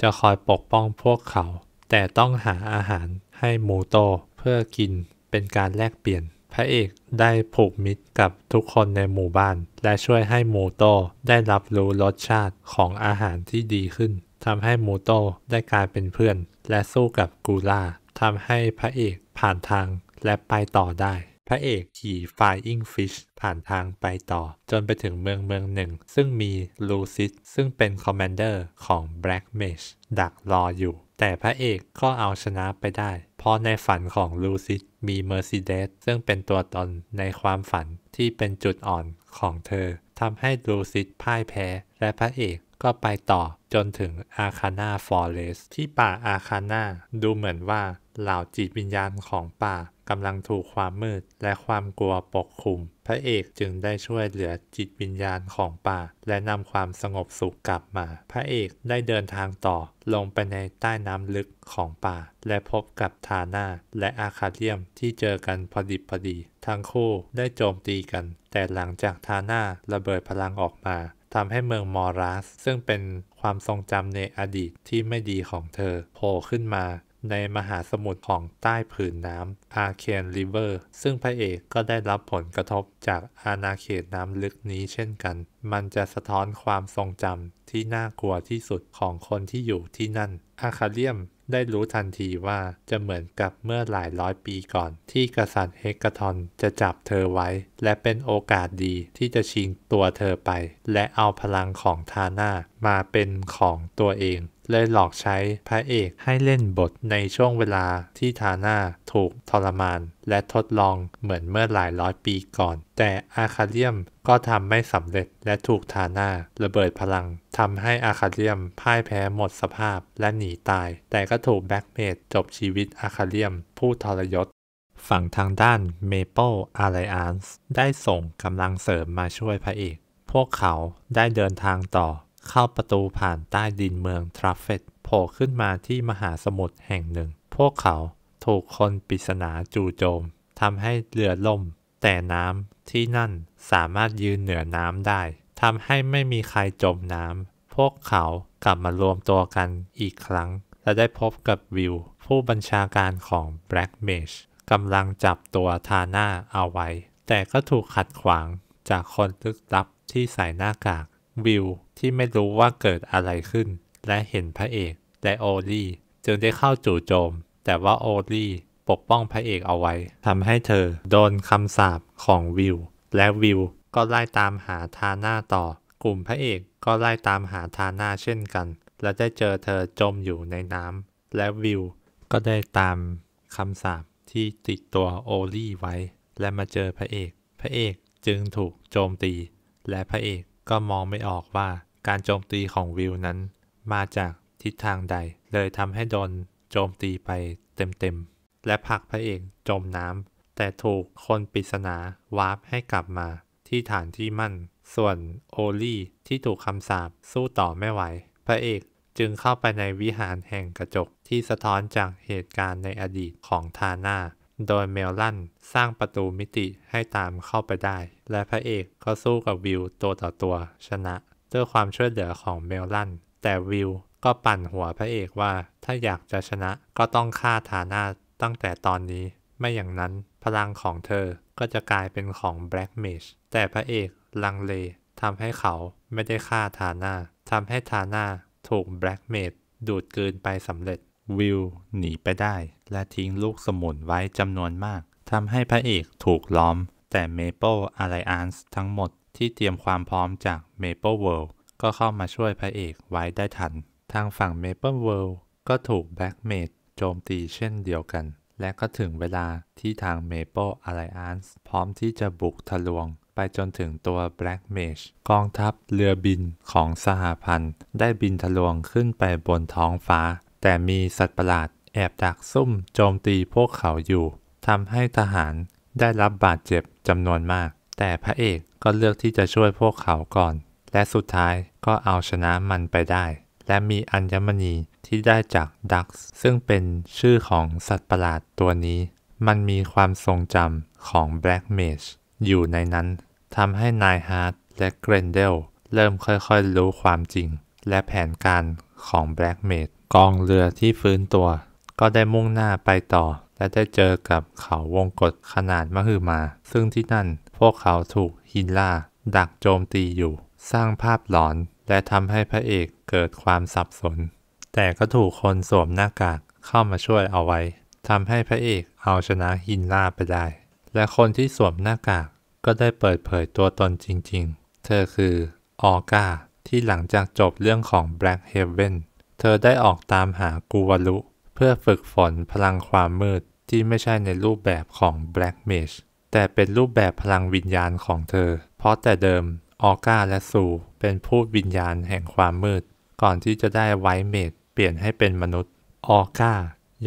จะคอยปกป้องพวกเขา แต่ต้องหาอาหารให้มูโตเพื่อกินเป็นการแลกเปลี่ยน พระเอกได้ผูกมิตรกับทุกคนในหมู่บ้าน และช่วยให้มูโตได้รับรู้รสชาติของอาหารที่ดีขึ้นทำให้มูโตได้กลายเป็นเพื่อน และสู้กับกูล่าทำให้พระเอกผ่านทางและไปต่อได้พระเอกขี่ Flying Fish ผ่านทางไปต่อจนไปถึงเมืองเมืองหนึ่งซึ่งมีลูซิสซึ่งเป็นคอมมานเดอร์ของ Black m มชดักรออยู่ แต่พระเอกก็เอาชนะไปได้ เพราะในฝันของลูซิสมีเมอร์ซีเดสซึ่งเป็นตัวตนในความฝันที่เป็นจุดอ่อนของเธอ ทำให้ลูซิสพ่ายแพ้ และพระเอกก็ไปต่อจนถึงอาคาน่าฟอเรสที่ป่าอาคาน่าดูเหมือนว่าเหล่าจิตวิญญาณของป่ากำลังถูกความมืดและความกลัวปกคลุม พระเอกจึงได้ช่วยเหลือจิตวิญญาณของป่า และนำความสงบสุขกลับมา พระเอกได้เดินทางต่อ ลงไปในใต้น้ำลึกของป่า และพบกับทาน่าและอาคาเดียมที่เจอกันพอดิบพอดี ทั้งคู่ได้โจมตีกัน แต่หลังจากทาน่าระเบิดพลังออกมาทำให้เมืองมอรัส ซึ่งเป็นความทรงจำในอดีตที่ไม่ดีของเธอโผล่ขึ้นมาในมหาสมุทรของใต้ผืนน้ำ อาเคนริเวอร์ ซึ่งพระเอกก็ได้รับผลกระทบจากอาณาเขตน้ำลึกนี้เช่นกัน มันจะสะท้อนความทรงจำที่น่ากลัวที่สุดของคนที่อยู่ที่นั่น อาคาเลียมได้รู้ทันทีว่าจะเหมือนกับเมื่อหลายร้อยปีก่อนที่กษัตริย์เฮกทอนจะจับเธอไว้และเป็นโอกาสดีที่จะชิงตัวเธอไปและเอาพลังของทาน่ามาเป็นของตัวเองเลยหลอกใช้พระเอกให้เล่นบทในช่วงเวลาที่ทาน่าถูกทรมาน และทดลองเหมือนเมื่อหลายร้อยปีก่อน แต่อาคาเลียมก็ทำไม่สำเร็จและถูกทาน่าระเบิดพลังทำให้อาคาเลียมพ่ายแพ้หมดสภาพและหนีตาย แต่ก็ถูกแบ็กเมดจบชีวิตอาคาเลียมผู้ทรยศ ฝั่งทางด้านเมเปิลอาร์ไลอันส์ได้ส่งกำลังเสริมมาช่วยพระเอก พวกเขาได้เดินทางต่อเข้าประตูผ่านใต้ดินเมือง ทรัฟเฟตโผล่ขึ้นมาที่มหาสมุทรแห่งหนึ่ง พวกเขาถูกคนปริศนาจู่โจมทำให้เรือล่ม แต่น้ำที่นั่นสามารถยืนเหนือน้ำได้ทำให้ไม่มีใครจมน้ำพวกเขากลับมารวมตัวกันอีกครั้ง และได้พบกับวิวผู้บัญชาการของแบล็กเมชกำลังจับตัวทาน่าเอาไว้ แต่ก็ถูกขัดขวางจากคนลึกลับที่ใส่หน้ากากวิวที่ไม่รู้ว่าเกิดอะไรขึ้น และเห็นพระเอกและโอลี่จึงได้เข้าจู่โจมแต่ว่าโอลี่ปกป้องพระเอกเอาไว้ทำให้เธอโดนคำสาปของวิวและวิวก็ไล่ตามหาทาน่าต่อ กลุ่มพระเอกก็ไล่ตามหาทาน่าเช่นกัน และได้เจอเธอจมอยู่ในน้ำและวิวก็ได้ตามคำสาปที่ติดตัวโอลี่ไว้และมาเจอพระเอก พระเอกจึงถูกโจมตี และพระเอกก็มองไม่ออกว่าการโจมตีของวิวนั้นมาจากทิศทางใด เลยทำให้โดนโจมตีไปเต็มๆ และผักพระเอกจมน้ำแต่ถูกคนปริศนาวาร์ปให้กลับมาที่ฐานที่มั่น ส่วนโอลี่ที่ถูกคำสาปสู้ต่อไม่ไหว พระเอกจึงเข้าไปในวิหารแห่งกระจกที่สะท้อนจากเหตุการณ์ในอดีตของทาน่าโดยเมลลันสร้างประตูมิติให้ตามเข้าไปได้ และพระเอกก็สู้กับวิวตัวต่อตัวชนะ ด้วยความช่วยเหลือของเมลลันแต่วิวก็ปั่นหัวพระเอกว่า ถ้าอยากจะชนะก็ต้องฆ่าฐานาตั้งแต่ตอนนี้ ไม่อย่างนั้นพลังของเธอ ก็จะกลายเป็นของแบล็กเมชแต่พระเอกลังเลทำให้เขาไม่ได้ฆ่าฐานาทำให้ฐานาถูกแบล็กเมชดูดกืนไปสำเร็จวิลหนีไปได้ และทิ้งลูกสมุนไว้จำนวนมากทำให้พระเอกถูกล้อม แต่เมเปิลอาไลอันส์ทั้งหมดที่เตรียมความพร้อมจากเมเปิลเวิลด์ก็เข้ามาช่วยพระเอกไว้ได้ทัน ทางฝั่งเมเปิลเวิลด์ก็ถูกแบล็กเมดโจมตีเช่นเดียวกัน และก็ถึงเวลาที่ทางเมเปิลอาไลอันส์พร้อมที่จะบุกทะลวงไปจนถึงตัวแบล็กเมจกองทัพเรือบินของสหพันธ์ ได้บินทะลวงขึ้นไปบนท้องฟ้าแต่มีสัตว์ประหลาดแอบดักซุ่มโจมตีพวกเขาอยู่ ทำให้ทหารได้รับบาดเจ็บจำนวนมาก แต่พระเอกก็เลือกที่จะช่วยพวกเขาก่อน และสุดท้ายก็เอาชนะมันไปได้ และมีอัญมณีที่ได้จากดักซึ่งเป็นชื่อของสัตว์ประหลาดตัวนี้ มันมีความทรงจำของแบล็กเมจอยู่ในนั้น ทำให้นายฮาร์ดและเกรนเดลเริ่มค่อยๆ รู้ความจริง และแผนการของแบล็กเมชกองเรือที่ฟื้นตัวก็ได้มุ่งหน้าไปต่อและได้เจอกับเขาวงกฏขนาดมหึมาซึ่งที่นั่นพวกเขาถูกฮินล่าดักโจมตีอยู่สร้างภาพหลอนและทำให้พระเอกเกิดความสับสนแต่ก็ถูกคนสวมหน้ากากเข้ามาช่วยเอาไว้ทำให้พระเอกเอาชนะฮินล่าไปได้และคนที่สวมหน้ากากก็ได้เปิดเผยตัวตนจริงๆเธอคือออก้าที่หลังจากจบเรื่องของ Black Heaven เธอได้ออกตามหากูวาลุเพื่อฝึกฝนพลังความมืดที่ไม่ใช่ในรูปแบบของแบล็กเมชแต่เป็นรูปแบบพลังวิญญาณของเธอ เพราะแต่เดิมออก้าและซูเป็นผู้วิญญาณแห่งความมืด ก่อนที่จะได้ไวเมดเปลี่ยนให้เป็นมนุษย์ ออก้า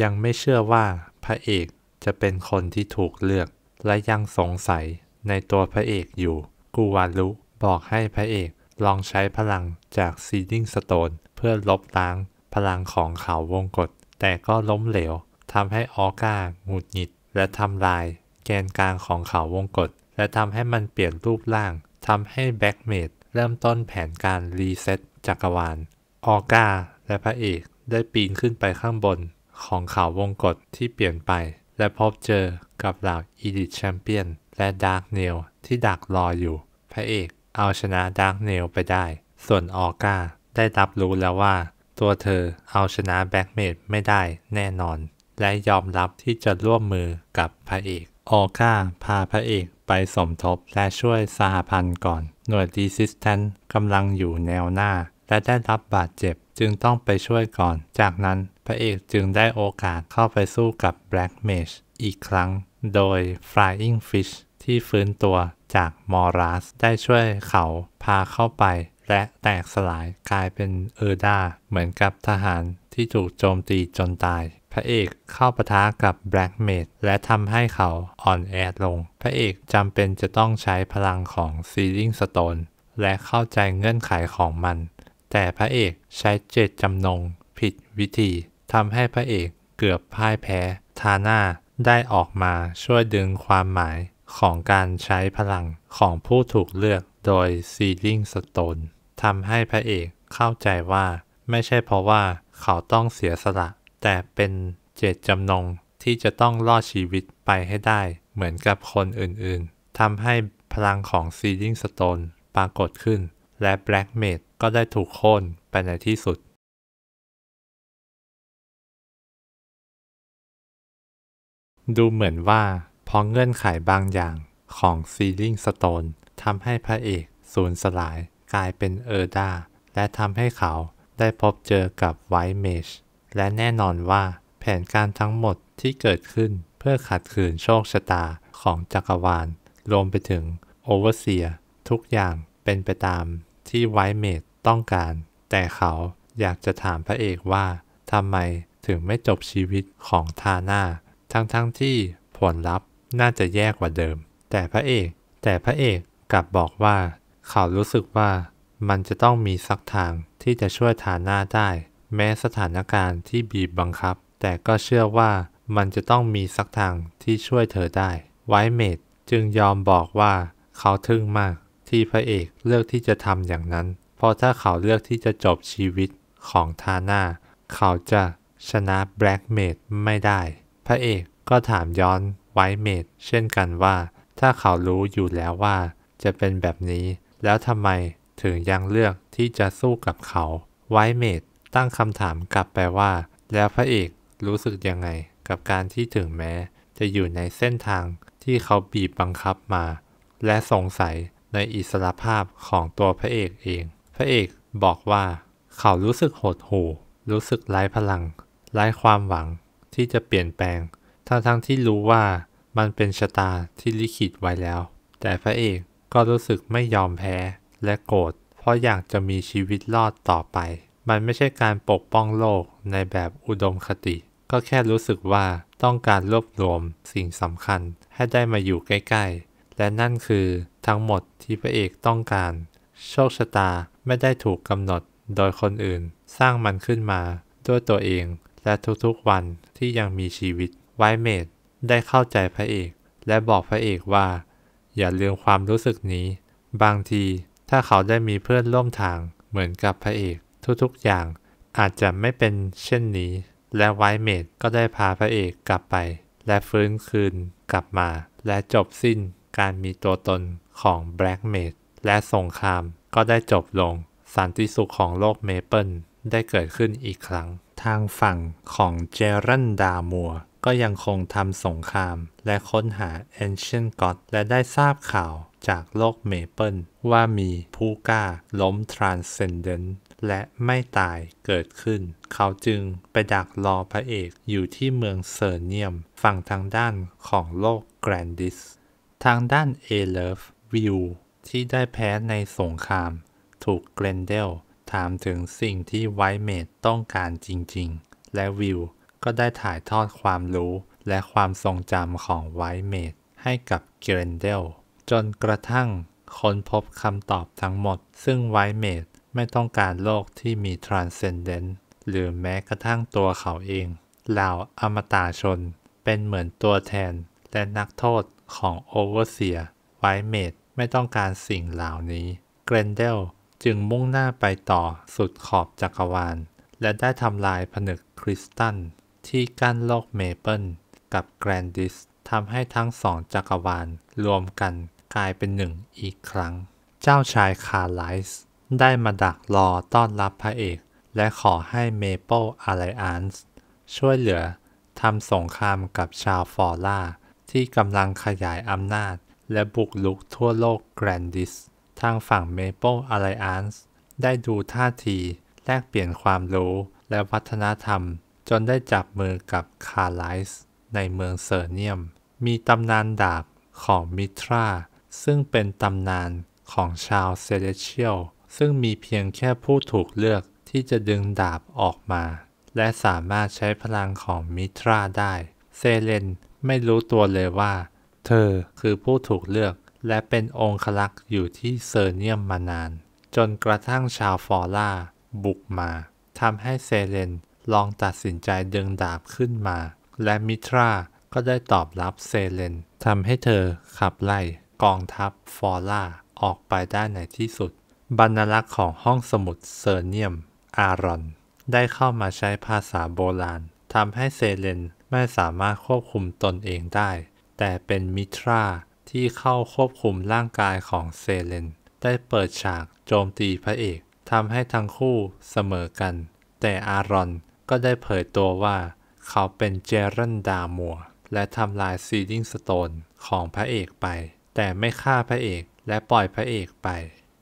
ยังไม่เชื่อว่า พระเอกจะเป็นคนที่ถูกเลือก และยังสงสัยในตัวพระเอกอยู่ กูวาลุบอกให้พระเอก ลองใช้พลังจากซีดิงสโตนเพื่อลบล้างพลังของเขาวงกฏแต่ก็ล้มเหลวทำให้ออก้าหงุดหงิด และทำลายแกนกลางของเขาวงกฏและทำให้มันเปลี่ยนรูปร่างทำให้แบ็กเมดเริ่มต้นแผนการรีเซ็ตจักรวาลออก้าและพระเอกได้ปีนขึ้นไปข้างบน ของเขาวงกฏที่เปลี่ยนไป และพบเจอกับเหล่าอีดิชแชมเปียน และดาร์กเนลที่ดักรออยู่ พระเอกเอาชนะดาร์กเนลไปได้ ส่วนออก้าได้รับรู้แล้วว่าตัวเธอเอาชนะแบ็กเมดไม่ได้แน่นอน และยอมรับที่จะร่วมมือกับพระเอกออก่าพาพระเอกไปสมทบและช่วยสหพันธ์ก่อน หน่วยดีซิสแตนกำลังอยู่แนวหน้า และได้รับบาดเจ็บจึงต้องไปช่วยก่อน จากนั้นพระเอกจึงได้โอกาสเข้าไปสู้กับแบล็กเมชอีกครั้ง โดย Flying Fish ที่ฟื้นตัวจากมอรัส ได้ช่วยเขาพาเข้าไปและแตกสลายกลายเป็นเออร์ดาเหมือนกับทหารที่ถูกโจมตีจนตาย พระเอกเข้าปะทะกับแบล็กเมดและทำให้เขาอ่อนแอลง พระเอกจำเป็นจะต้องใช้พลังของซีลิงสโตน และเข้าใจเงื่อนไขของมัน แต่พระเอกใช้เจตจำนงผิดวิธีทำให้พระเอกเกือบพ่ายแพ้ทาน่าได้ออกมาช่วยดึงความหมายของการใช้พลังของผู้ถูกเลือกโดยซีลิงสโตนทำให้พระเอกเข้าใจว่าไม่ใช่เพราะว่าเขาต้องเสียสละ แต่เป็นเจตจำนงที่จะต้องรอดชีวิตไปให้ได้เหมือนกับคนอื่นๆ ทำให้พลังของซีลิงสโตนปรากฏขึ้น และแบล็กเมดก็ได้ถูกโค่นไปในที่สุด ดูเหมือนว่า พอเงื่อนไขบางอย่างของซีลิงสโตนทำให้พระเอกสูญสลายกลายเป็นเออร์ดาและทำให้เขาได้พบเจอกับไวท์เมชและแน่นอนว่าแผนการทั้งหมดที่เกิดขึ้นเพื่อขัดขืนโชคชะตาของจักรวาลรวมไปถึงโอเวอร์เซียทุกอย่างเป็นไปตามที่ไวท์เมชต้องการ แต่เขาอยากจะถามพระเอกว่าทำไมถึงไม่จบชีวิตของทาน่า ทั้งๆทที่ผลลัพธ์น่าจะแย่กว่าเดิม แต่พระเอก แต่พระเอกกลับบอกว่าเขารู้สึกว่า มันจะต้องมีสักทางที่จะช่วยฐานะได้ แม้สถานการณ์ที่บีบบังคับ แต่ก็เชื่อว่า มันจะต้องมีสักทางที่ช่วยเธอได้ไวเมดจึงยอมบอกว่า เขาทึ่งมาก ที่พระเอกเลือกที่จะทำอย่างนั้นเพราะถ้าเขาเลือกที่จะจบชีวิตของทาน่าเขาจะชนะแบล็กเมดไม่ได้ พระเอกก็ถามย้อนไวเมดเช่นกันว่า ถ้าเขารู้อยู่แล้วว่า จะเป็นแบบนี้แล้วทำไมถึงยังเลือกที่จะสู้กับเขา ไวเมดตั้งคำถามกลับไปว่า แล้วพระเอกรู้สึกยังไง กับการที่ถึงแม้ จะอยู่ในเส้นทางที่เขาบีบบังคับมา และสงสัยในอิสรภาพของตัวพระเอกเอง พระเอกบอกว่า เขารู้สึกหดหู่ รู้สึกไร้พลังไร้ความหวัง ที่จะเปลี่ยนแปลงทั้งทั้งที่รู้ว่ามันเป็นชะตาที่ลิขิตไว้แล้ว แต่พระเอกก็รู้สึกไม่ยอมแพ้และโกรธเพราะอยากจะมีชีวิตรอดต่อไป มันไม่ใช่การปกป้องโลกในแบบอุดมคติ ก็แค่รู้สึกว่าต้องการรวบรวมสิ่งสำคัญให้ได้มาอยู่ใกล้ๆ และนั่นคือทั้งหมดที่พระเอกต้องการโชคชะตาไม่ได้ถูกกำหนดโดยคนอื่น สร้างมันขึ้นมาด้วยตัวเอง และทุกๆวันที่ยังมีชีวิตไวเมดได้เข้าใจพระเอก และบอกพระเอกว่าอย่าลืมความรู้สึกนี้ บางทีถ้าเขาได้มีเพื่อนร่วมทางเหมือนกับพระเอก ทุกๆอย่าง อาจจะไม่เป็นเช่นนี้ และไวเมดก็ได้พาพระเอกกลับไป และฟื้นคืนกลับมาและจบสิ้นการมีตัวตนของแบล็กเมดและสงครามก็ได้จบลง สันติสุขของโลกเมเปิลได้เกิดขึ้นอีกครั้งทางฝั่งของเจรันดามัวก็ยังคงทำสงครามและค้นหา Ancient God และได้ทราบข่าวจากโลกเมเปิลว่ามีผู้กล้าล้ม Transcendent และไม่ตายเกิดขึ้น เขาจึงไปดักรอพระเอกอยู่ที่เมืองเซอร์เนียม ฝั่งทางด้านของโลกแกรนดิสทางด้านเอเลฟวิวที่ได้แพ้ในสงคราม ถูกเกรนเดลถามถึงสิ่งที่ไวเมดต้องการจริงๆ และวิวก็ได้ถ่ายทอดความรู้และความทรงจำของไวท์เมดให้กับเกรนเดลจนกระทั่งค้นพบคำตอบทั้งหมด ซึ่งไวท์เมดไม่ต้องการโลกที่มีทรานเซนเดนต์หรือแม้กระทั่งตัวเขาเอง เหล่าอมตะชนเป็นเหมือนตัวแทน และนักโทษของโอเวอร์เซียไวท์เมดไม่ต้องการสิ่งเหล่านี้เกรนเดลจึงมุ่งหน้าไปต่อสุดขอบจักรวาล และได้ทำลายผนึกคริสตัลที่กั้นโลกเมเปิลกับแกรนดิสทำให้ทั้งสองจักรวาลรวมกันกลายเป็นหนึ่งอีกครั้ง เจ้าชายคาร์ไลส์ได้มาดักรอต้อนรับพระเอก และขอให้เมเปิลอาไลอันส์ช่วยเหลือทำสงครามกับชาวฟอร์่าที่กำลังขยายอำนาจ และบุกลุกทั่วโลกแกรนดิสทางฝั่งเมเปิลอาไลอันส์ได้ดูท่าทีแลกเปลี่ยนความรู้และวัฒนธรรมจนได้จับมือกับคาร์ไลส์ในเมืองเซอร์เนียม มีตำนานดาบของมิทราซึ่งเป็นตำนานของชาวเซเลเชียลซึ่งมีเพียงแค่ผู้ถูกเลือกที่จะดึงดาบออกมา และสามารถใช้พลังของมิทราได้เซเลนไม่รู้ตัวเลยว่า เธอคือผู้ถูกเลือกและเป็นองค์ลักษ์อยู่ที่เซอร์เนียมมานาน จนกระทั่งชาวฟอร่าบุกมาทำให้เซเลนลองตัดสินใจดึงดาบขึ้นมา และมิทราก็ได้ตอบรับเซเลน ทำให้เธอขับไล่กองทัพฟอร่าออกไปได้ในที่สุด บรรลักษ์ของห้องสมุดเซอร์เนียม อารอน ได้เข้ามาใช้ภาษาโบราณทำให้เซเลน ไม่สามารถควบคุมตนเองได้ แต่เป็นมิทราที่เข้าควบคุมร่างกายของเซเลน ได้เปิดฉากโจมตีพระเอกทำให้ทั้งคู่เสมอกัน แต่อารอนก็ได้เผยตัวว่า เขาเป็นเจรันดามัว และทำลายซีดิงสโตนของพระเอกไป แต่ไม่ฆ่าพระเอกและปล่อยพระเอกไป